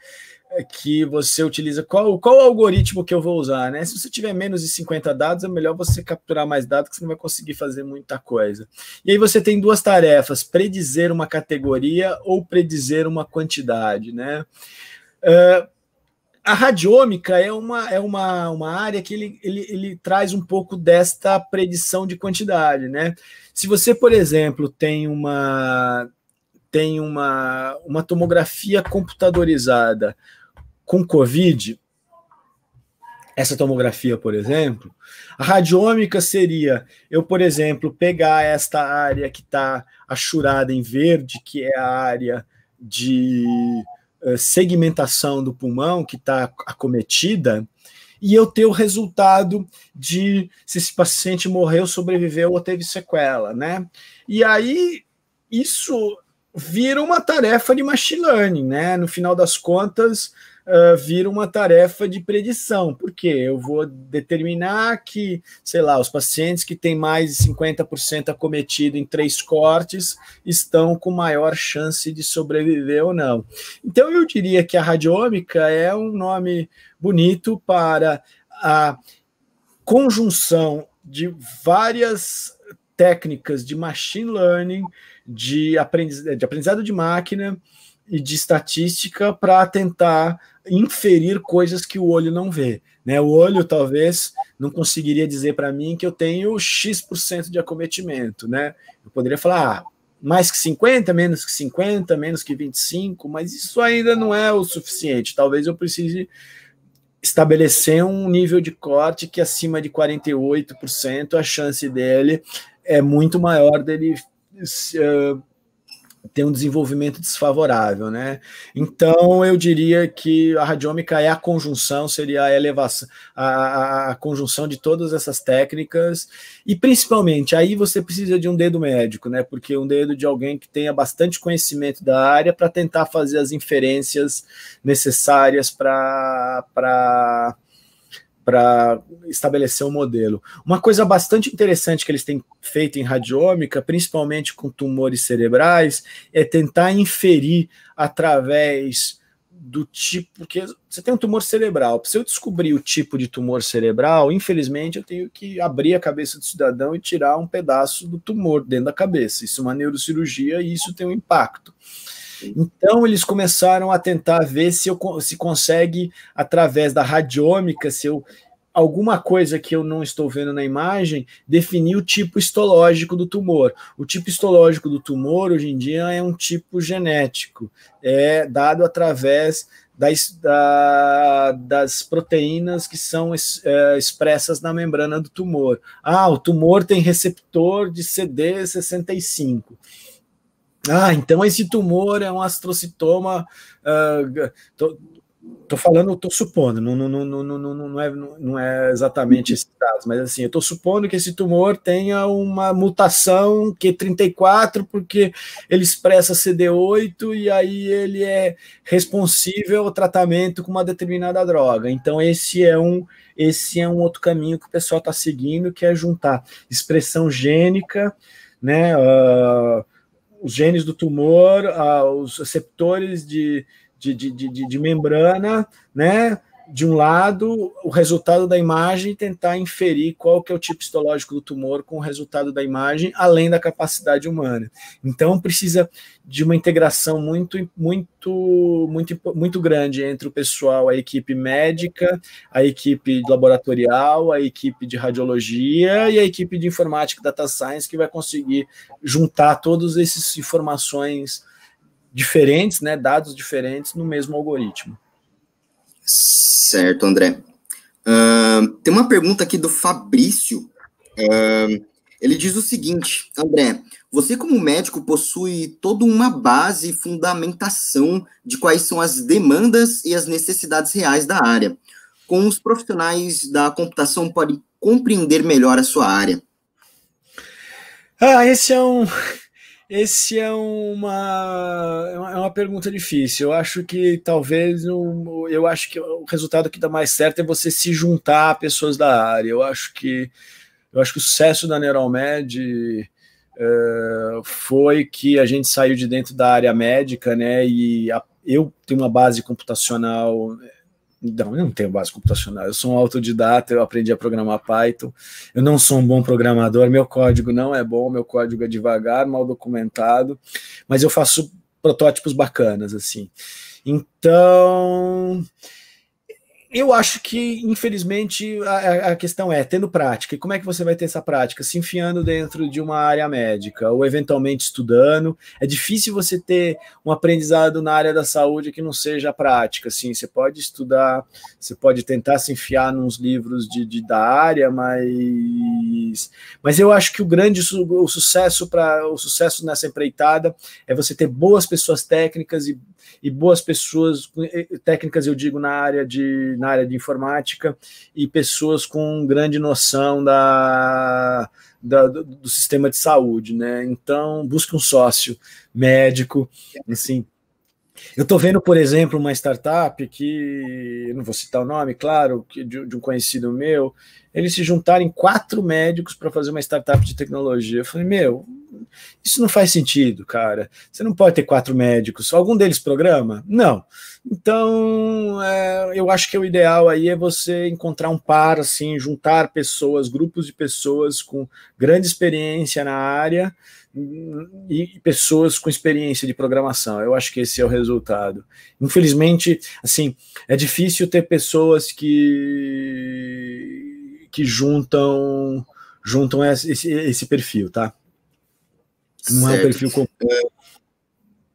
É que você utiliza, qual, qual algoritmo que eu vou usar, né? Se você tiver menos de 50 dados, é melhor você capturar mais dados, que você não vai conseguir fazer muita coisa. E aí você tem duas tarefas: predizer uma categoria ou predizer uma quantidade, né? Uh, a radiômica é uma, é uma, uma área que ele, ele, ele traz um pouco desta predição de quantidade, né? Se você, por exemplo, tem uma tem uma, uma tomografia computadorizada com COVID, essa tomografia, por exemplo, a radiômica seria eu, por exemplo, pegar esta área que está achurada em verde, que é a área de eh, segmentação do pulmão que está acometida e eu ter o resultado de se esse paciente morreu, sobreviveu ou teve sequela, né? E aí isso vira uma tarefa de machine learning, né? No final das contas, uh, vira uma tarefa de predição, porque eu vou determinar que, sei lá, os pacientes que têm mais de 50% acometido em três cortes estão com maior chance de sobreviver ou não. Então, eu diria que a radiômica é um nome bonito para a conjunção de várias técnicas de machine learning, de, de aprendizado de máquina, e de estatística para tentar inferir coisas que o olho não vê. Né? O olho talvez não conseguiria dizer para mim que eu tenho X% por cento de acometimento. Né? Eu poderia falar ah, mais que 50, menos que 50, menos que 25, mas isso ainda não é o suficiente. Talvez eu precise estabelecer um nível de corte que acima de 48% a chance dele é muito maior dele uh, tem um desenvolvimento desfavorável, né? Então eu diria que a radiômica é a conjunção, seria a elevação, a, a, conjunção de todas essas técnicas e principalmente aí você precisa de um dedo médico, né? Porque um dedo de alguém que tenha bastante conhecimento da área para tentar fazer as inferências necessárias para para para estabelecer um modelo. Uma coisa bastante interessante que eles têm feito em radiômica, principalmente com tumores cerebrais, é tentar inferir através do tipo porque você tem um tumor cerebral. Se eu descobrir o tipo de tumor cerebral, infelizmente eu tenho que abrir a cabeça do cidadão e tirar um pedaço do tumor dentro da cabeça. Isso é uma neurocirurgia e isso tem um impacto. Então eles começaram a tentar ver se eu se consegue através da radiômica, se eu alguma coisa que eu não estou vendo na imagem, definir o tipo histológico do tumor. O tipo histológico do tumor hoje em dia é um tipo genético, é dado através das, da, das proteínas que são es, é, expressas na membrana do tumor. Ah, o tumor tem receptor de CD65 ah, então esse tumor é um astrocitoma. Uh, ah, tô, tô, falando, tô supondo, não, não, não, não, não, não, é, não é exatamente esse caso, mas assim, eu tô supondo que esse tumor tenha uma mutação Q34, é porque ele expressa CD8 e aí ele é responsível ao tratamento com uma determinada droga. Então, esse é um. Esse é um outro caminho que o pessoal está seguindo, que é juntar expressão gênica, né? Uh, os genes do tumor, ah, os receptores de, de, de, de, membrana, né? de um lado, o resultado da imagem e tentar inferir qual que é o tipo histológico do tumor com o resultado da imagem, além da capacidade humana. Então, precisa de uma integração muito, muito, muito, muito grande entre o pessoal, a equipe médica, a equipe laboratorial, a equipe de radiologia e a equipe de informática data science que vai conseguir juntar todas essas informações diferentes, né, dados diferentes no mesmo algoritmo. Certo, André. Uh, tem uma pergunta aqui do Fabrício. Uh, ele diz o seguinte, André, você como médico possui toda uma base e fundamentação de quais são as demandas e as necessidades reais da área. Com os profissionais da computação podem compreender melhor a sua área. Ah, esse é um esse é, é uma, é uma pergunta difícil. Eu acho que talvez um, eu acho que o resultado que dá mais certo é você se juntar a pessoas da área. Eu acho que eu acho que o sucesso da Neural uh, foi que a gente saiu de dentro da área médica, né? E a, eu tenho uma base computacional não, eu não tenho base computacional. Eu sou um autodidata, eu aprendi a programar Python. Eu não sou um bom programador, meu código não é bom, meu código é devagar, mal documentado, mas eu faço protótipos bacanas assim. Então, eu acho que, infelizmente, a, a, questão é tendo prática. E como é que você vai ter essa prática? Se enfiando dentro de uma área médica ou eventualmente estudando. É difícil você ter um aprendizado na área da saúde que não seja prática. Assim, você pode estudar, você pode tentar se enfiar nos livros de, de da área, mas, mas eu acho que o grande su, o sucesso para o sucesso nessa empreitada é você ter boas pessoas técnicas e, e boas pessoas técnicas, eu digo, na área de na área de informática e pessoas com grande noção da, da do, sistema de saúde, né? Então, busque um sócio médico, assim. Eu estou vendo, por exemplo, uma startup que, não vou citar o nome, claro, de, de um conhecido meu, eles se juntarem quatro médicos para fazer uma startup de tecnologia. Eu falei, meu, isso não faz sentido, cara. Você não pode ter quatro médicos. Algum deles programa? Não. Então, é, eu acho que o ideal aí é você encontrar um par, assim, juntar pessoas, grupos de pessoas com grande experiência na área hum, e pessoas com experiência de programação. Eu acho que esse é o resultado. Infelizmente, assim, é difícil ter pessoas que que juntam juntam esse, esse perfil, tá? Não certo. é um perfil comum.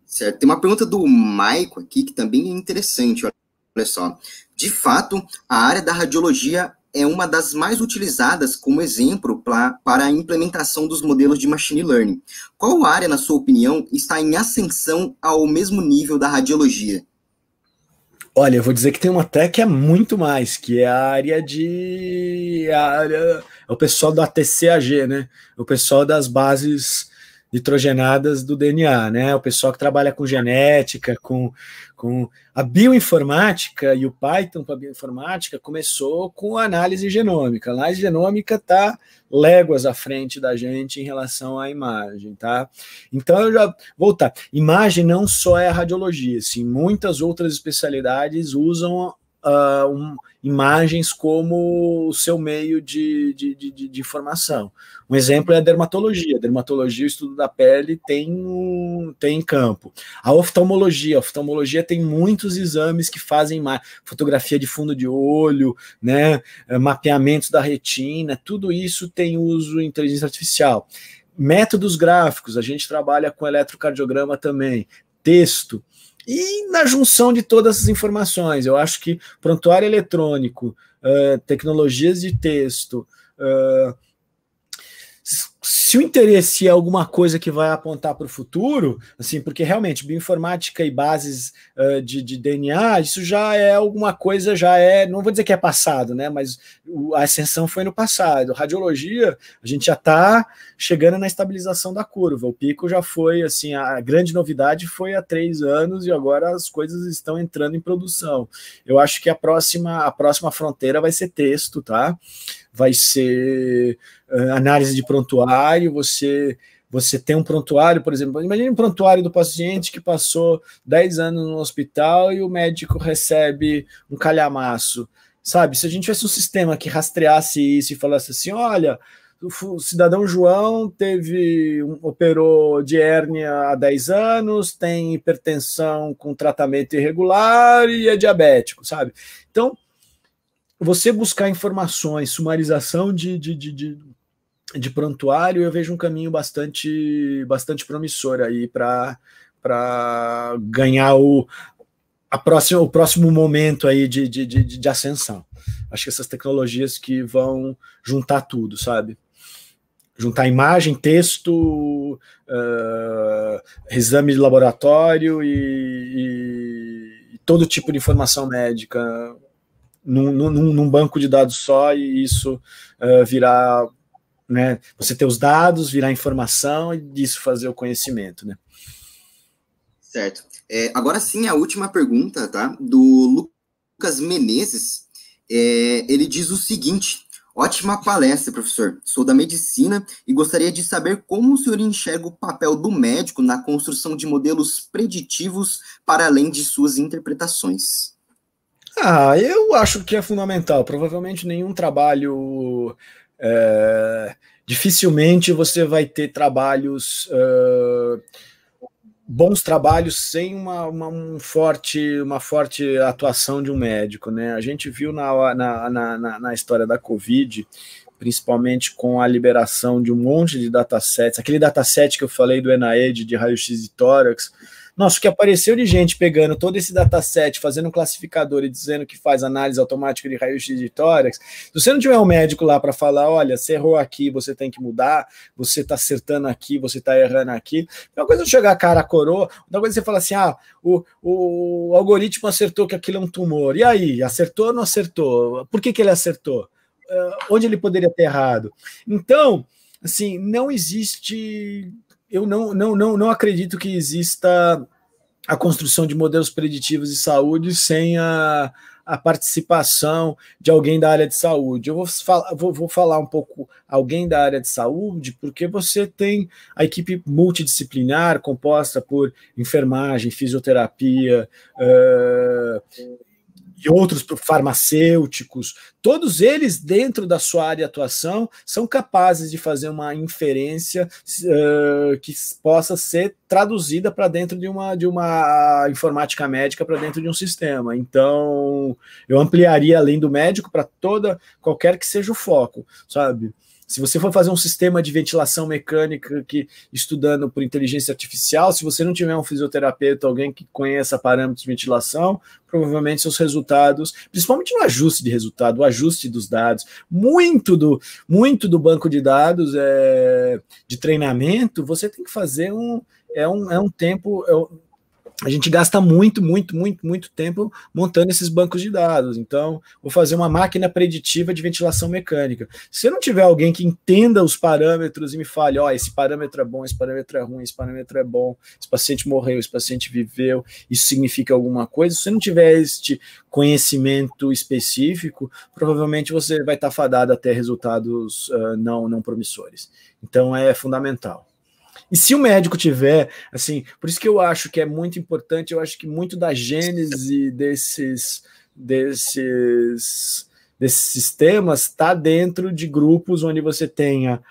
Certo. Tem uma pergunta do Maico aqui que também é interessante. Olha só. De fato, a área da radiologia é uma das mais utilizadas como exemplo pra, para a implementação dos modelos de machine learning. Qual área, na sua opinião, está em ascensão ao mesmo nível da radiologia? Olha, eu vou dizer que tem uma até que é muito mais, que é a área de. A área, é o pessoal da TCAG, né? O pessoal das bases nitrogenadas do DNA, né? O pessoal que trabalha com genética, com, com a bioinformática e o Python para bioinformática começou com a análise genômica. A análise genômica está léguas à frente da gente em relação à imagem, tá? Então eu já voltar. Imagem não só é a radiologia, sim, muitas outras especialidades usam uh, um, imagens como o seu meio de, de, de, de, informação. Um exemplo é a dermatologia. A dermatologia, o estudo da pele, tem, um, tem campo. A oftalmologia. A oftalmologia tem muitos exames que fazem fotografia de fundo de olho, né, eh, mapeamentos da retina, tudo isso tem uso em inteligência artificial. Métodos gráficos, a gente trabalha com eletrocardiograma também, texto, e na junção de todas essas informações, eu acho que prontuário eletrônico, uh, tecnologias de texto, uh, se o interesse é alguma coisa que vai apontar para o futuro, assim, porque realmente bioinformática e bases uh, de, de, DNA, isso já é alguma coisa, já é, não vou dizer que é passado, né? Mas o, a ascensão foi no passado. Radiologia, a gente já está chegando na estabilização da curva. O pico já foi, assim, a grande novidade foi há três anos e agora as coisas estão entrando em produção. Eu acho que a próxima, a próxima fronteira vai ser texto, tá? vai ser uh, análise de prontuário, você você tem um prontuário, por exemplo, imagine um prontuário do paciente que passou 10 anos no hospital e o médico recebe um calhamaço. Sabe, se a gente tivesse um sistema que rastreasse isso e falasse assim, olha, o cidadão João teve um, operou de hérnia há 10 anos, tem hipertensão com tratamento irregular e é diabético, sabe? Então, você buscar informações, sumarização de, de, de, de, de prontuário, eu vejo um caminho bastante, bastante promissor aí para para ganhar o, a próxima, o próximo momento aí de, de, de, de ascensão. Acho que essas tecnologias que vão juntar tudo, sabe? Juntar imagem, texto, uh, exame de laboratório e, e, todo tipo de informação médica num, num, num banco de dados só e isso uh, virar, né, você ter os dados, virar informação e disso fazer o conhecimento, né? Certo. É, agora sim, a última pergunta, tá? Do Lucas Menezes, é, ele diz o seguinte: Ótima palestra, professor. Sou da medicina e gostaria de saber como o senhor enxerga o papel do médico na construção de modelos preditivos para além de suas interpretações. Ah, eu acho que é fundamental. Provavelmente nenhum trabalho. É, dificilmente você vai ter trabalhos. É, bons trabalhos sem uma, uma, um forte, uma forte atuação de um médico. Né? A gente viu na, na, na, na história da Covid principalmente com a liberação de um monte de datasets, aquele dataset que eu falei do Enaed de raio-x e tórax, nossa, o que apareceu de gente pegando todo esse dataset, fazendo um classificador e dizendo que faz análise automática de raio-x de tórax, se você não tiver um médico lá para falar, olha, você errou aqui, você tem que mudar, você está acertando aqui, você está errando aqui, é uma coisa de chegar a cara a coroa, outra coisa é você falar assim, ah, o, o algoritmo acertou que aquilo é um tumor, e aí, acertou ou não acertou? Por que, que ele acertou? Ah, onde ele poderia ter errado. Então, assim, não existe. Eu não, não, não, não acredito que exista a construção de modelos preditivos de saúde sem a, a participação de alguém da área de saúde. Eu vou, fal vou, vou, falar um pouco alguém da área de saúde, porque você tem a equipe multidisciplinar composta por enfermagem, fisioterapia, uh, e outros farmacêuticos, todos eles, dentro da sua área de atuação, são capazes de fazer uma inferência uh, que possa ser traduzida para dentro de uma, de uma informática médica, para dentro de um sistema. Então, eu ampliaria além do médico para toda, qualquer que seja o foco, sabe? Se você for fazer um sistema de ventilação mecânica que estudando por inteligência artificial, se você não tiver um fisioterapeuta, alguém que conheça parâmetros de ventilação, provavelmente seus resultados, principalmente no ajuste de resultado, o ajuste dos dados, muito do muito do banco de dados é, de treinamento, você tem que fazer um é um, é um tempo é um, a gente gasta muito, muito, muito, muito tempo montando esses bancos de dados. Então, vou fazer uma máquina preditiva de ventilação mecânica. Se eu não tiver alguém que entenda os parâmetros e me fale, ó, oh, esse parâmetro é bom, esse parâmetro é ruim, esse parâmetro é bom, esse paciente morreu, esse paciente viveu, isso significa alguma coisa. Se você não tiver este conhecimento específico, provavelmente você vai estar fadado até resultados uh, não, não promissores. Então, é fundamental. E se o médico tiver, assim, por isso que eu acho que é muito importante, eu acho que muito da gênese desses desses desses sistemas está dentro de grupos onde você tenha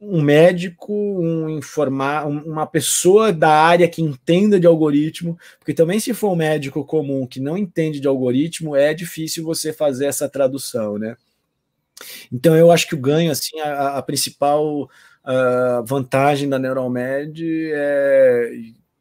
um médico, um informar, uma pessoa da área que entenda de algoritmo, porque também se for um médico comum que não entende de algoritmo, é difícil você fazer essa tradução, né? Então eu acho que o ganho, assim, a, a principal a vantagem da Med é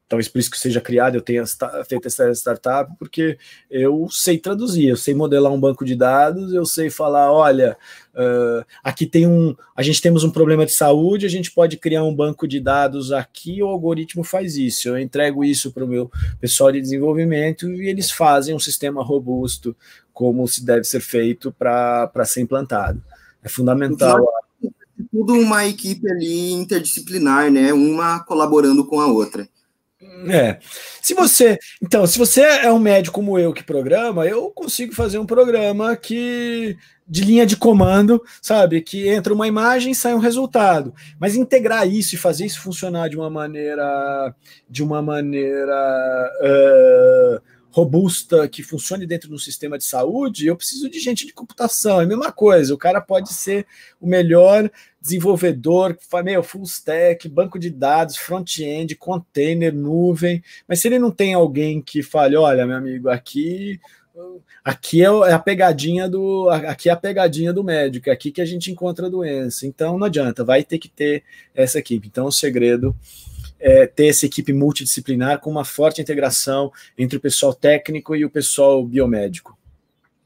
talvez por isso que seja criado, eu tenha feito essa startup, porque eu sei traduzir, eu sei modelar um banco de dados, eu sei falar, olha, uh, aqui tem um, a gente temos um problema de saúde, a gente pode criar um banco de dados aqui, o algoritmo faz isso, eu entrego isso para o meu pessoal de desenvolvimento e eles fazem um sistema robusto, como se deve ser feito para ser implantado. É fundamental. É tudo uma equipe ali interdisciplinar, né? Uma colaborando com a outra. É. Se você, então, se você é um médico como eu que programa, eu consigo fazer um programa que de linha de comando, sabe, que entra uma imagem e sai um resultado. Mas integrar isso e fazer isso funcionar de uma maneira de uma maneira uh, robusta que funcione dentro do sistema de saúde, eu preciso de gente de computação. É a mesma coisa. O cara pode ser o melhor desenvolvedor, meu, full stack, banco de dados, front-end, container, nuvem. Mas se ele não tem alguém que fale, olha, meu amigo, aqui aqui é, é a pegadinha do aqui é a pegadinha do médico, é aqui que a gente encontra a doença. Então não adianta, vai ter que ter essa equipe. Então o segredo é, ter essa equipe multidisciplinar com uma forte integração entre o pessoal técnico e o pessoal biomédico.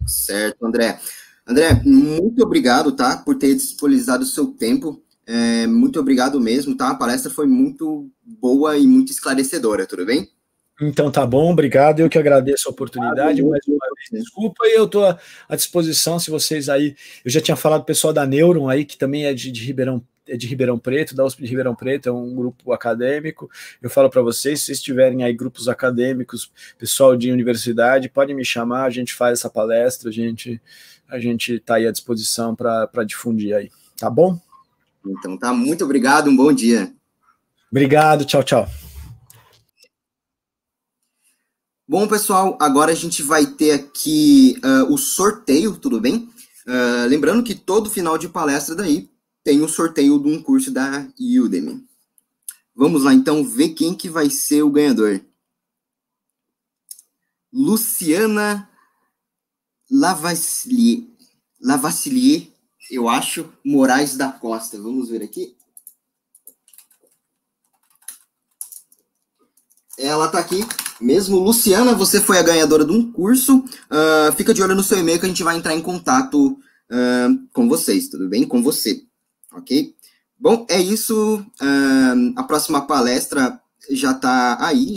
Certo, André. André, muito obrigado, tá, por ter disponibilizado o seu tempo. É, muito obrigado mesmo, tá? A palestra foi muito boa e muito esclarecedora, tudo bem? Então tá bom, obrigado. Eu que agradeço a oportunidade. Ah, mais uma vez, desculpa, e eu estou à disposição se vocês aí. Eu já tinha falado do pessoal da Neuron aí, que também é de, de Ribeirão é de Ribeirão Preto, da USP de Ribeirão Preto, é um grupo acadêmico. Eu falo para vocês, se vocês tiverem aí grupos acadêmicos, pessoal de universidade, podem me chamar, a gente faz essa palestra, a gente a gente está aí à disposição para difundir aí, tá bom? Então tá, muito obrigado, um bom dia. Obrigado, tchau, tchau. Bom, pessoal, agora a gente vai ter aqui uh, o sorteio, tudo bem? Uh, lembrando que todo final de palestra daí tem o um sorteio de um curso da Udemy. Vamos lá, então, ver quem que vai ser o ganhador. Luciana Lavassilier, Lavassilier, eu acho, Moraes da Costa. Vamos ver aqui. Ela está aqui. Mesmo, Luciana, você foi a ganhadora de um curso. Uh, fica de olho no seu e-mail que a gente vai entrar em contato uh, com vocês, tudo bem? Com você ok? Bom, é isso. Uh, a próxima palestra já está aí.